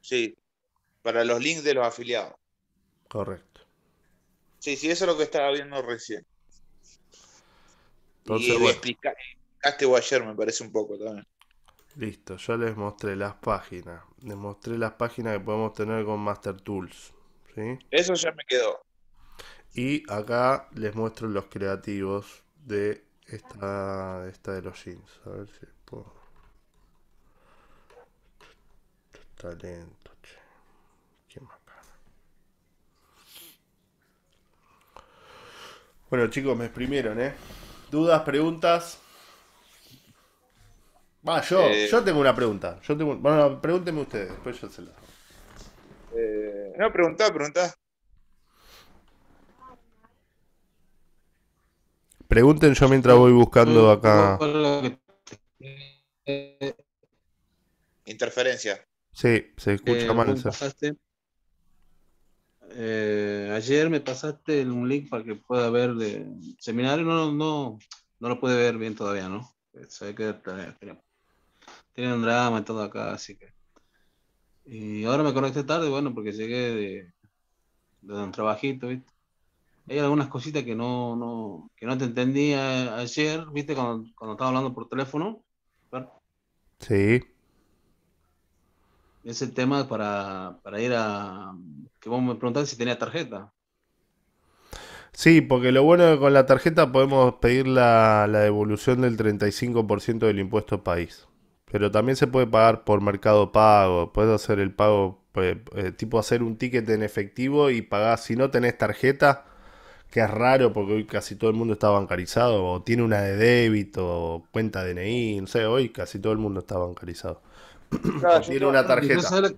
Sí, para los links de los afiliados. Correcto. Sí, sí, eso es lo que estaba viendo recién. y explica, explicaste ayer, me parece un poco también. Listo, ya les mostré las páginas. Les mostré las páginas que podemos tener con Master Tools. ¿sí? Eso ya me quedó. Y acá les muestro los creativos de esta, de esta de los jeans. A ver si puedo. Talento. Bueno, chicos, me exprimieron, ¿eh? ¿Dudas, preguntas? Va, yo, eh. yo tengo una pregunta. Yo bueno, pregúntenme ustedes, después yo se la eh, no, preguntá, preguntá. Pregunten yo mientras voy buscando mm, acá. Interferencia. Sí, se escucha eh, mal. Eh, ayer me pasaste un link para que pueda ver el seminario, no, no, no lo puede ver bien todavía, ¿no? Eh, sabe que tiene un drama y todo acá, así que. Y ahora me conecté tarde, bueno, porque llegué de, un trabajito, ¿viste? Hay algunas cositas que no, no, que no te entendía ayer, ¿viste? Cuando, cuando estaba hablando por teléfono. ¿ver? Sí ese tema para, para ir a... Que vos me preguntar si tenía tarjeta. Sí, porque lo bueno con la tarjeta podemos pedir la, devolución del 35% del impuesto país. Pero también se puede pagar por mercado pago, puedes hacer el pago, eh, eh, tipo hacer un ticket en efectivo y pagar, si no tenés tarjeta, que es raro porque hoy casi todo el mundo está bancarizado, o tiene una de débito, o cuenta DNI, no sé, hoy casi todo el mundo está bancarizado yo, una tarjeta.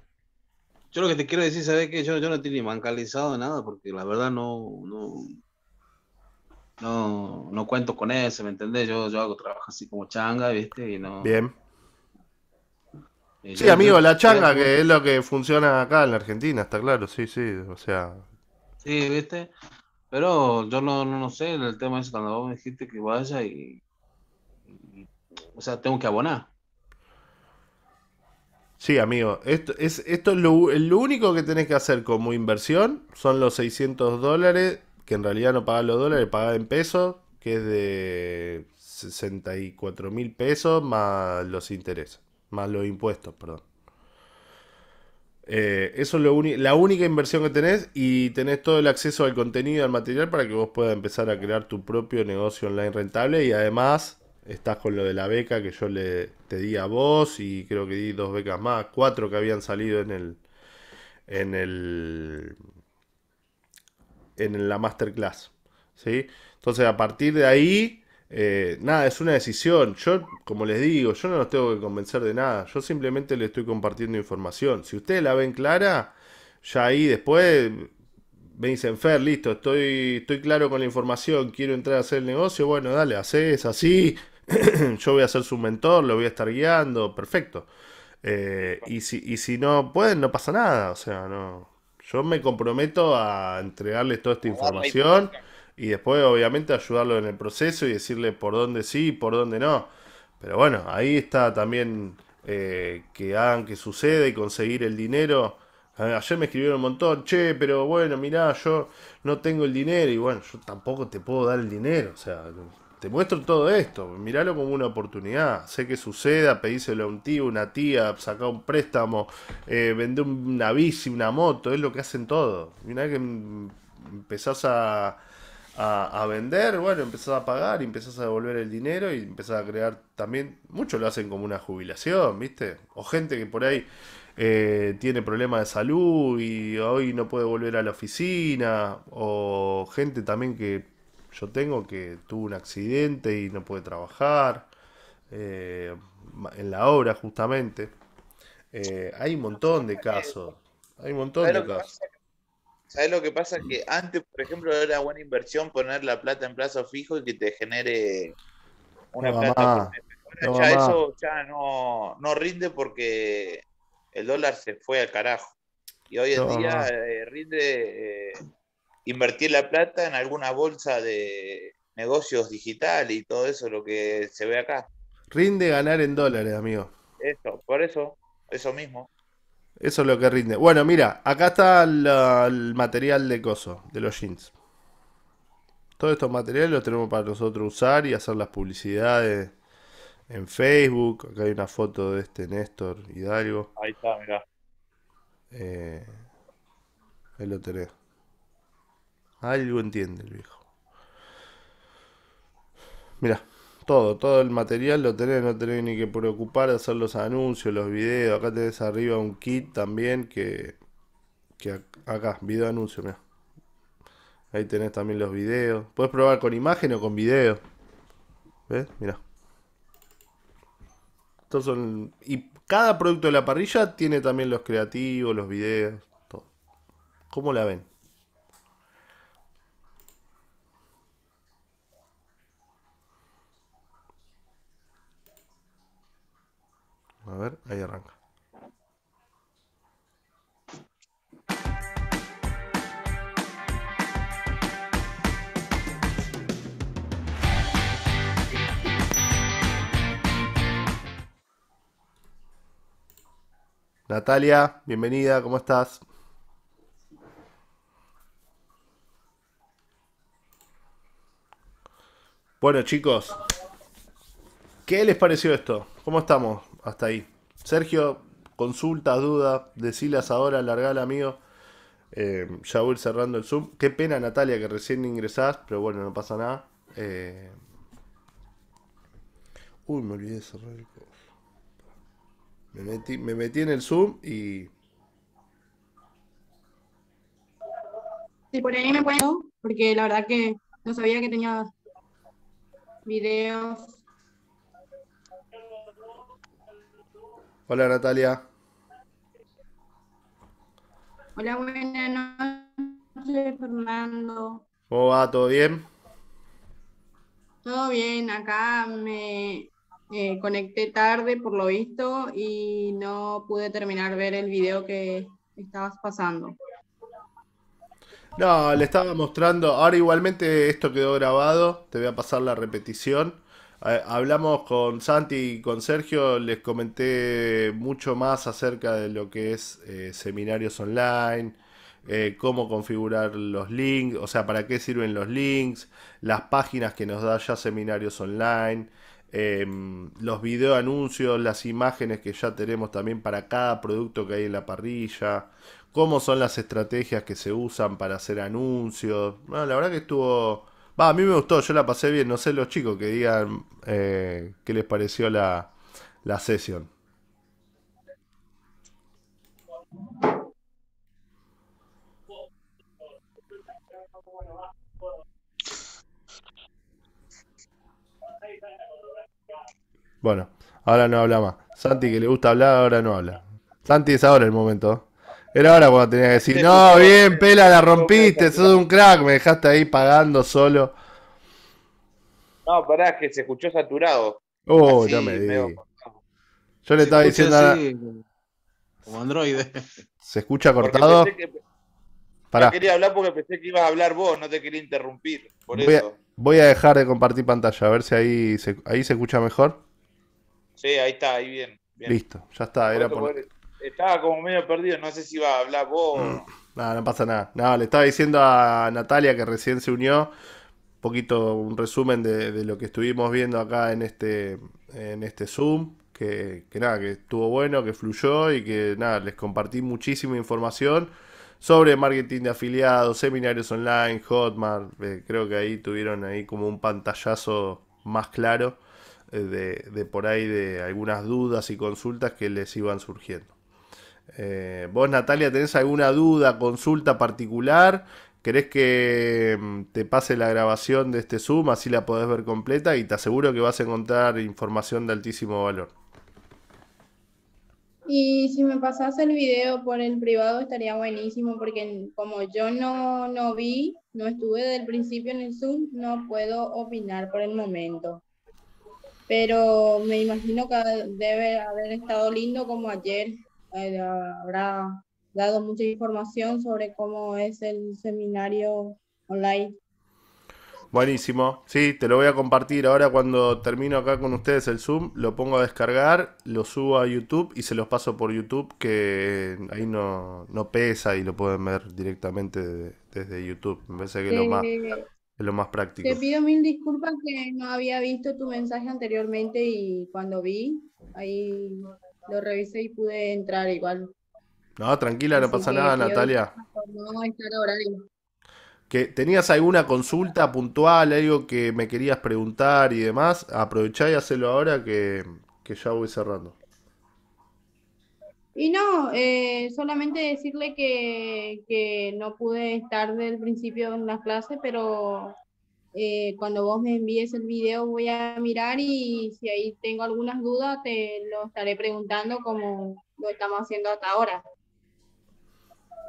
Yo, lo que te quiero decir, ¿sabes que Yo, yo no ni mancalizado nada, porque la verdad no, no, cuento con eso, ¿me entendés? Yo, yo hago trabajo así como changa, ¿viste? Y no... Bien. Eh, sí, amigo, la changa, que es, lo que funciona acá en la Argentina, está claro, sí, sí, o sea... Sí, ¿viste? Pero yo no, no, sé, el tema es cuando vos me dijiste que vaya y... O sea, tengo que abonar. Sí, amigo, esto es, esto es lo, único que tenés que hacer como inversión, son los 600 dólares, que en realidad no pagás los dólares, pagás en pesos, que es de 64 mil pesos más los intereses, más los impuestos, perdón. Eh, eso es lo la única inversión que tenés y tenés todo el acceso al contenido, al material para que vos puedas empezar a crear tu propio negocio online rentable y además estás con lo de la beca que yo le te di a vos y creo que di dos becas más, cuatro que habían salido en el en el en la masterclass, ¿sí? Entonces a partir de ahí eh, nada, es una decisión. Yo, como les digo, yo no los tengo que convencer de nada. Yo simplemente les estoy compartiendo información. Si ustedes la ven clara, ya ahí después me dicen, Fer, listo, estoy, estoy claro con la información, quiero entrar a hacer el negocio, bueno, dale, haces así, yo voy a ser su mentor, lo voy a estar guiando, perfecto. Eh, y, si, y si no pueden, no pasa nada, o sea, no. Yo me comprometo a entregarles toda esta información y después obviamente ayudarlo en el proceso y decirle por dónde sí y por dónde no. Pero bueno, ahí está también eh, que hagan que suceda y conseguir el dinero. Ayer me escribieron un montón, che, pero bueno, mirá, yo no tengo el dinero y bueno, yo tampoco te puedo dar el dinero, o sea, te muestro todo esto, miralo como una oportunidad, sé que suceda, pedíselo a un tío, una tía, saca un préstamo, eh, Vende un una bici, una moto, es lo que hacen todos. Y una vez que empezás a, vender, bueno, empezás a pagar, empezás a devolver el dinero y empezás a crear también, muchos lo hacen como una jubilación, ¿viste? O gente que por ahí eh, tiene problemas de salud y hoy no puede volver a la oficina, o gente también que yo tengo que tuvo un accidente y no puede trabajar, eh, en la obra justamente. Eh, hay un montón de casos, hay un montón de casos. ¿Sabes lo que pasa? Que antes, por ejemplo, era buena inversión poner la plata en plazo fijo y que te genere una plata. eso ya no, no, rinde porque el dólar se fue al carajo. Y hoy en día eh, rinde invertir la plata en alguna bolsa de negocios digital y todo eso, lo que se ve acá. Rinde ganar en dólares, amigo. Eso, por eso, eso mismo. Eso es lo que rinde. Bueno, mira, acá está el material de coso, de los jeans. Todos estos materiales los tenemos para nosotros usar y hacer las publicidades en Facebook. Acá hay una foto de este Néstor Hidalgo. Ahí está, mirá. Eh, ahí lo tenés. Algo entiende el viejo. Mira todo, todo el material lo tenés, no tenés ni que preocupar de hacer los anuncios, los videos. Acá tenés arriba un kit también que. que acá, video anuncio, mira Ahí tenés también los videos. Puedes probar con imagen o con video. ¿Ves? Mira son. Y cada producto de la parrilla tiene también los creativos, los videos, todo. ¿Cómo la ven? A ver, ahí arranca. Natalia, bienvenida, ¿cómo estás? Bueno chicos, ¿qué les pareció esto? ¿Cómo estamos? hasta ahí. Sergio, consultas, dudas, decilas ahora, largala, amigo. Eh, ya voy cerrando el Zoom. Qué pena, Natalia, que recién ingresás, pero bueno, no pasa nada. Eh, uy, me olvidé de cerrar el me metí, me metí en el Zoom y. Sí, por ahí me puedo, porque la verdad que no sabía que tenía videos Hola Natalia. Hola, buenas noches Fernando. ¿Cómo va? ¿Todo bien? Todo bien, acá me eh, conecté tarde por lo visto y no pude terminar ver el video que estabas pasando. No, le estaba mostrando, ahora igualmente esto quedó grabado, te voy a pasar la repetición eh, hablamos con Santi y con Sergio, les comenté mucho más acerca de lo que es eh, seminarios online, eh, cómo configurar los links, o sea, para qué sirven los links, las páginas que nos da ya seminarios online. Em, los video anuncios, las imágenes que ya tenemos también para cada producto que hay en la parrilla, cómo son las estrategias que se usan para hacer anuncios. Bueno, la verdad que estuvo, a mí me gustó, yo la pasé bien. No sé los chicos que digan eh, qué les pareció la, la sesión. Bueno, ahora no habla más. Santi que le gusta hablar, ahora no habla. Santi es ahora el momento. Era ahora cuando tenía que decir, no, bien, Pela, la rompiste, sos un crack, me dejaste ahí pagando solo. No, pará, que se escuchó saturado. Oh, ah, ya me di. Yo le estaba diciendo a... Como android ¿Se escucha cortado? No quería hablar porque pensé que ibas a hablar vos, no te quería interrumpir. Por voy, eso. A, voy a dejar de compartir pantalla, a ver si ahí se, ahí se escucha mejor. Sí, ahí está, ahí bien. Listo, ya está, era por estaba como medio perdido, no sé si iba a hablar vos. Mm. nada. No, pasa nada. nada. le estaba diciendo a Natalia que recién se unió. Un poquito un resumen de, lo que estuvimos viendo acá en este, en este Zoom. Que, nada, que estuvo bueno, que fluyó y que nada, les compartí muchísima información sobre marketing de afiliados, seminarios online, Hotmart. Eh, creo que ahí tuvieron ahí como un pantallazo más claro eh, de, de por ahí de algunas dudas y consultas que les iban surgiendo. Eh, vos, Natalia, ¿tenés alguna duda, consulta particular? ¿Querés que mm, te pase la grabación de este Zoom? Así la podés ver completa y te aseguro que vas a encontrar información de altísimo valor. Y si me pasas el video por el privado estaría buenísimo porque como yo no, no vi, no estuve del principio en el Zoom, no puedo opinar por el momento. Pero me imagino que debe haber estado lindo como ayer habrá dado mucha información sobre cómo es el seminario online. Buenísimo. Sí, te lo voy a compartir ahora cuando termino acá con ustedes el Zoom. Lo pongo a descargar, lo subo a YouTube y se los paso por YouTube, que ahí no, pesa y lo pueden ver directamente desde YouTube. Me parece que es, lo más, lo más práctico. Te pido mil disculpas que no había visto tu mensaje anteriormente y cuando vi, ahí lo revisé y pude entrar igual. No, tranquila, no pasa nada, Natalia. Que tenías alguna consulta puntual, algo que me querías preguntar y demás, aprovechá y hacelo ahora que, ya voy cerrando. Y no, eh, solamente decirle que, que no pude estar del principio en las clases, pero eh, cuando vos me envíes el video voy a mirar y si ahí tengo algunas dudas te lo estaré preguntando como lo estamos haciendo hasta ahora.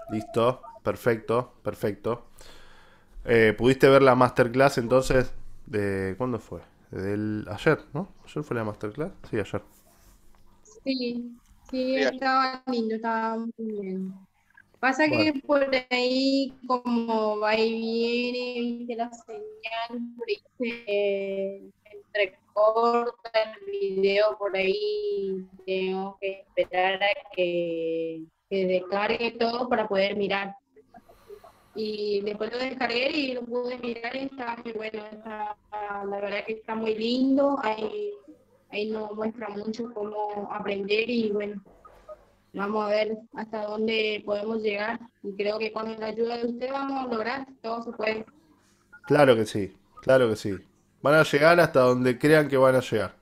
Listo, perfecto, perfecto. Eh, ¿Pudiste ver la masterclass entonces? De, ¿Cuándo fue? Del, ayer, ¿no? ¿Ayer fue la masterclass? Sí, ayer. Sí, sí, estaba lindo, estaba muy bien. Pasa que por ahí, como va y viene, la señal, por ahí se entrecorta el video, por ahí tengo que esperar a que, se descargue todo para poder mirar. Y después lo descargué y lo pude mirar y está que bueno. Está, la verdad que está muy lindo. Ahí, ahí nos muestra mucho cómo aprender y bueno, Vamos a ver hasta dónde podemos llegar y creo que con la ayuda de usted vamos a lograr todo se puede. Claro que sí, claro que sí. Van a llegar hasta donde crean que van a llegar.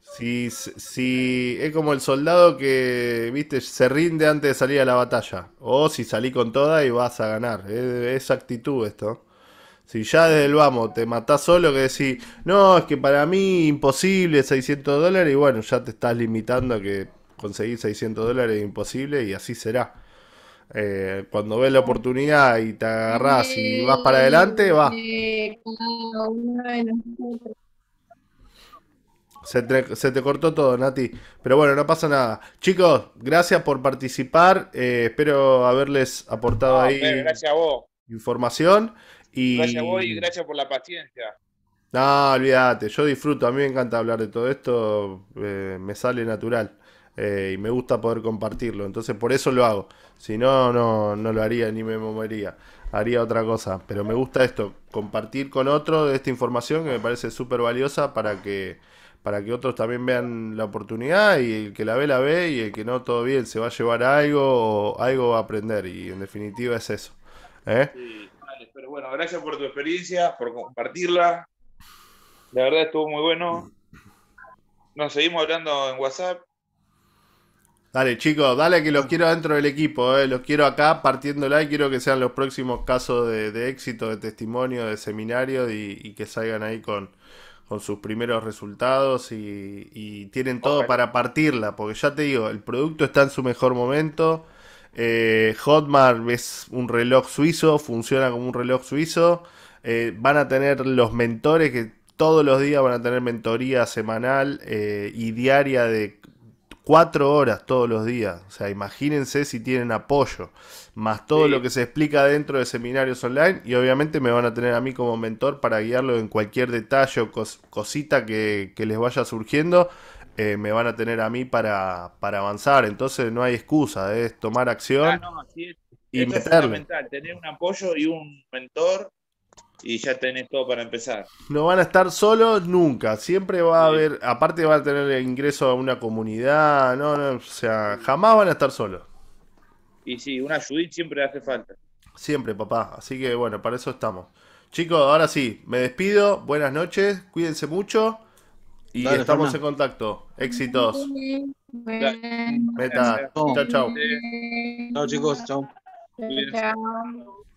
Si, si es como el soldado que, viste, se rinde antes de salir a la batalla. O si salí con toda y vas a ganar. Es, es actitud esto. Si ya desde el vamos te matás solo que decís, no, es que para mí imposible 600 dólares y bueno, ya te estás limitando a que conseguir 600 dólares es imposible y así será. Eh, cuando ves la oportunidad y te agarras y vas para adelante, va. Se te, cortó todo, Nati. Pero bueno, no pasa nada. Chicos, gracias por participar. Eh, espero haberles aportado ahí información. Y... Gracias a vos y gracias por la paciencia. No, olvídate, yo disfruto, a mí me encanta hablar de todo esto, eh, me sale natural. Eh, y me gusta poder compartirlo. Entonces por eso lo hago. Si no, no, lo haría ni me movería. Haría otra cosa. Pero me gusta esto, compartir con otro esta información que me parece súper valiosa para que, para que otros también vean la oportunidad y el que la ve, la ve y el que no, todo bien, se va a llevar algo algo a aprender. Y en definitiva es eso. vale, ¿eh? pero bueno, gracias por tu experiencia, por compartirla. La verdad estuvo muy bueno. Nos seguimos hablando en WhatsApp Dale, chicos, dale que los ah. quiero dentro del equipo, eh. los quiero acá partiéndola y quiero que sean los próximos casos de, éxito, de testimonio, de seminario y, que salgan ahí con, sus primeros resultados y, tienen todo para partirla, porque ya te digo, el producto está en su mejor momento. Eh, Hotmart es un reloj suizo, funciona como un reloj suizo. Eh, van a tener los mentores que todos los días van a tener mentoría semanal eh, y diaria de cuatro horas todos los días. O sea, imagínense si tienen apoyo, más todo lo que se explica dentro de seminarios online y obviamente me van a tener a mí como mentor para guiarlo en cualquier detalle o cosita que, que, les vaya surgiendo. Eh, me van a tener a mí para, para avanzar, entonces no hay excusa, es tomar acción ah, y meterle. tener un apoyo y un mentor y ya tenés todo para empezar. No van a estar solos nunca, siempre va a haber, aparte va a tener ingreso a una comunidad, no, no, o sea, jamás van a estar solos. Y sí, una Judith siempre hace falta. Siempre, papá, así que bueno, para eso estamos. Chicos, ahora sí, me despido, buenas noches, cuídense mucho y estamos en contacto. Éxitos. Meta, chao, chao. Chao, chicos, Chao.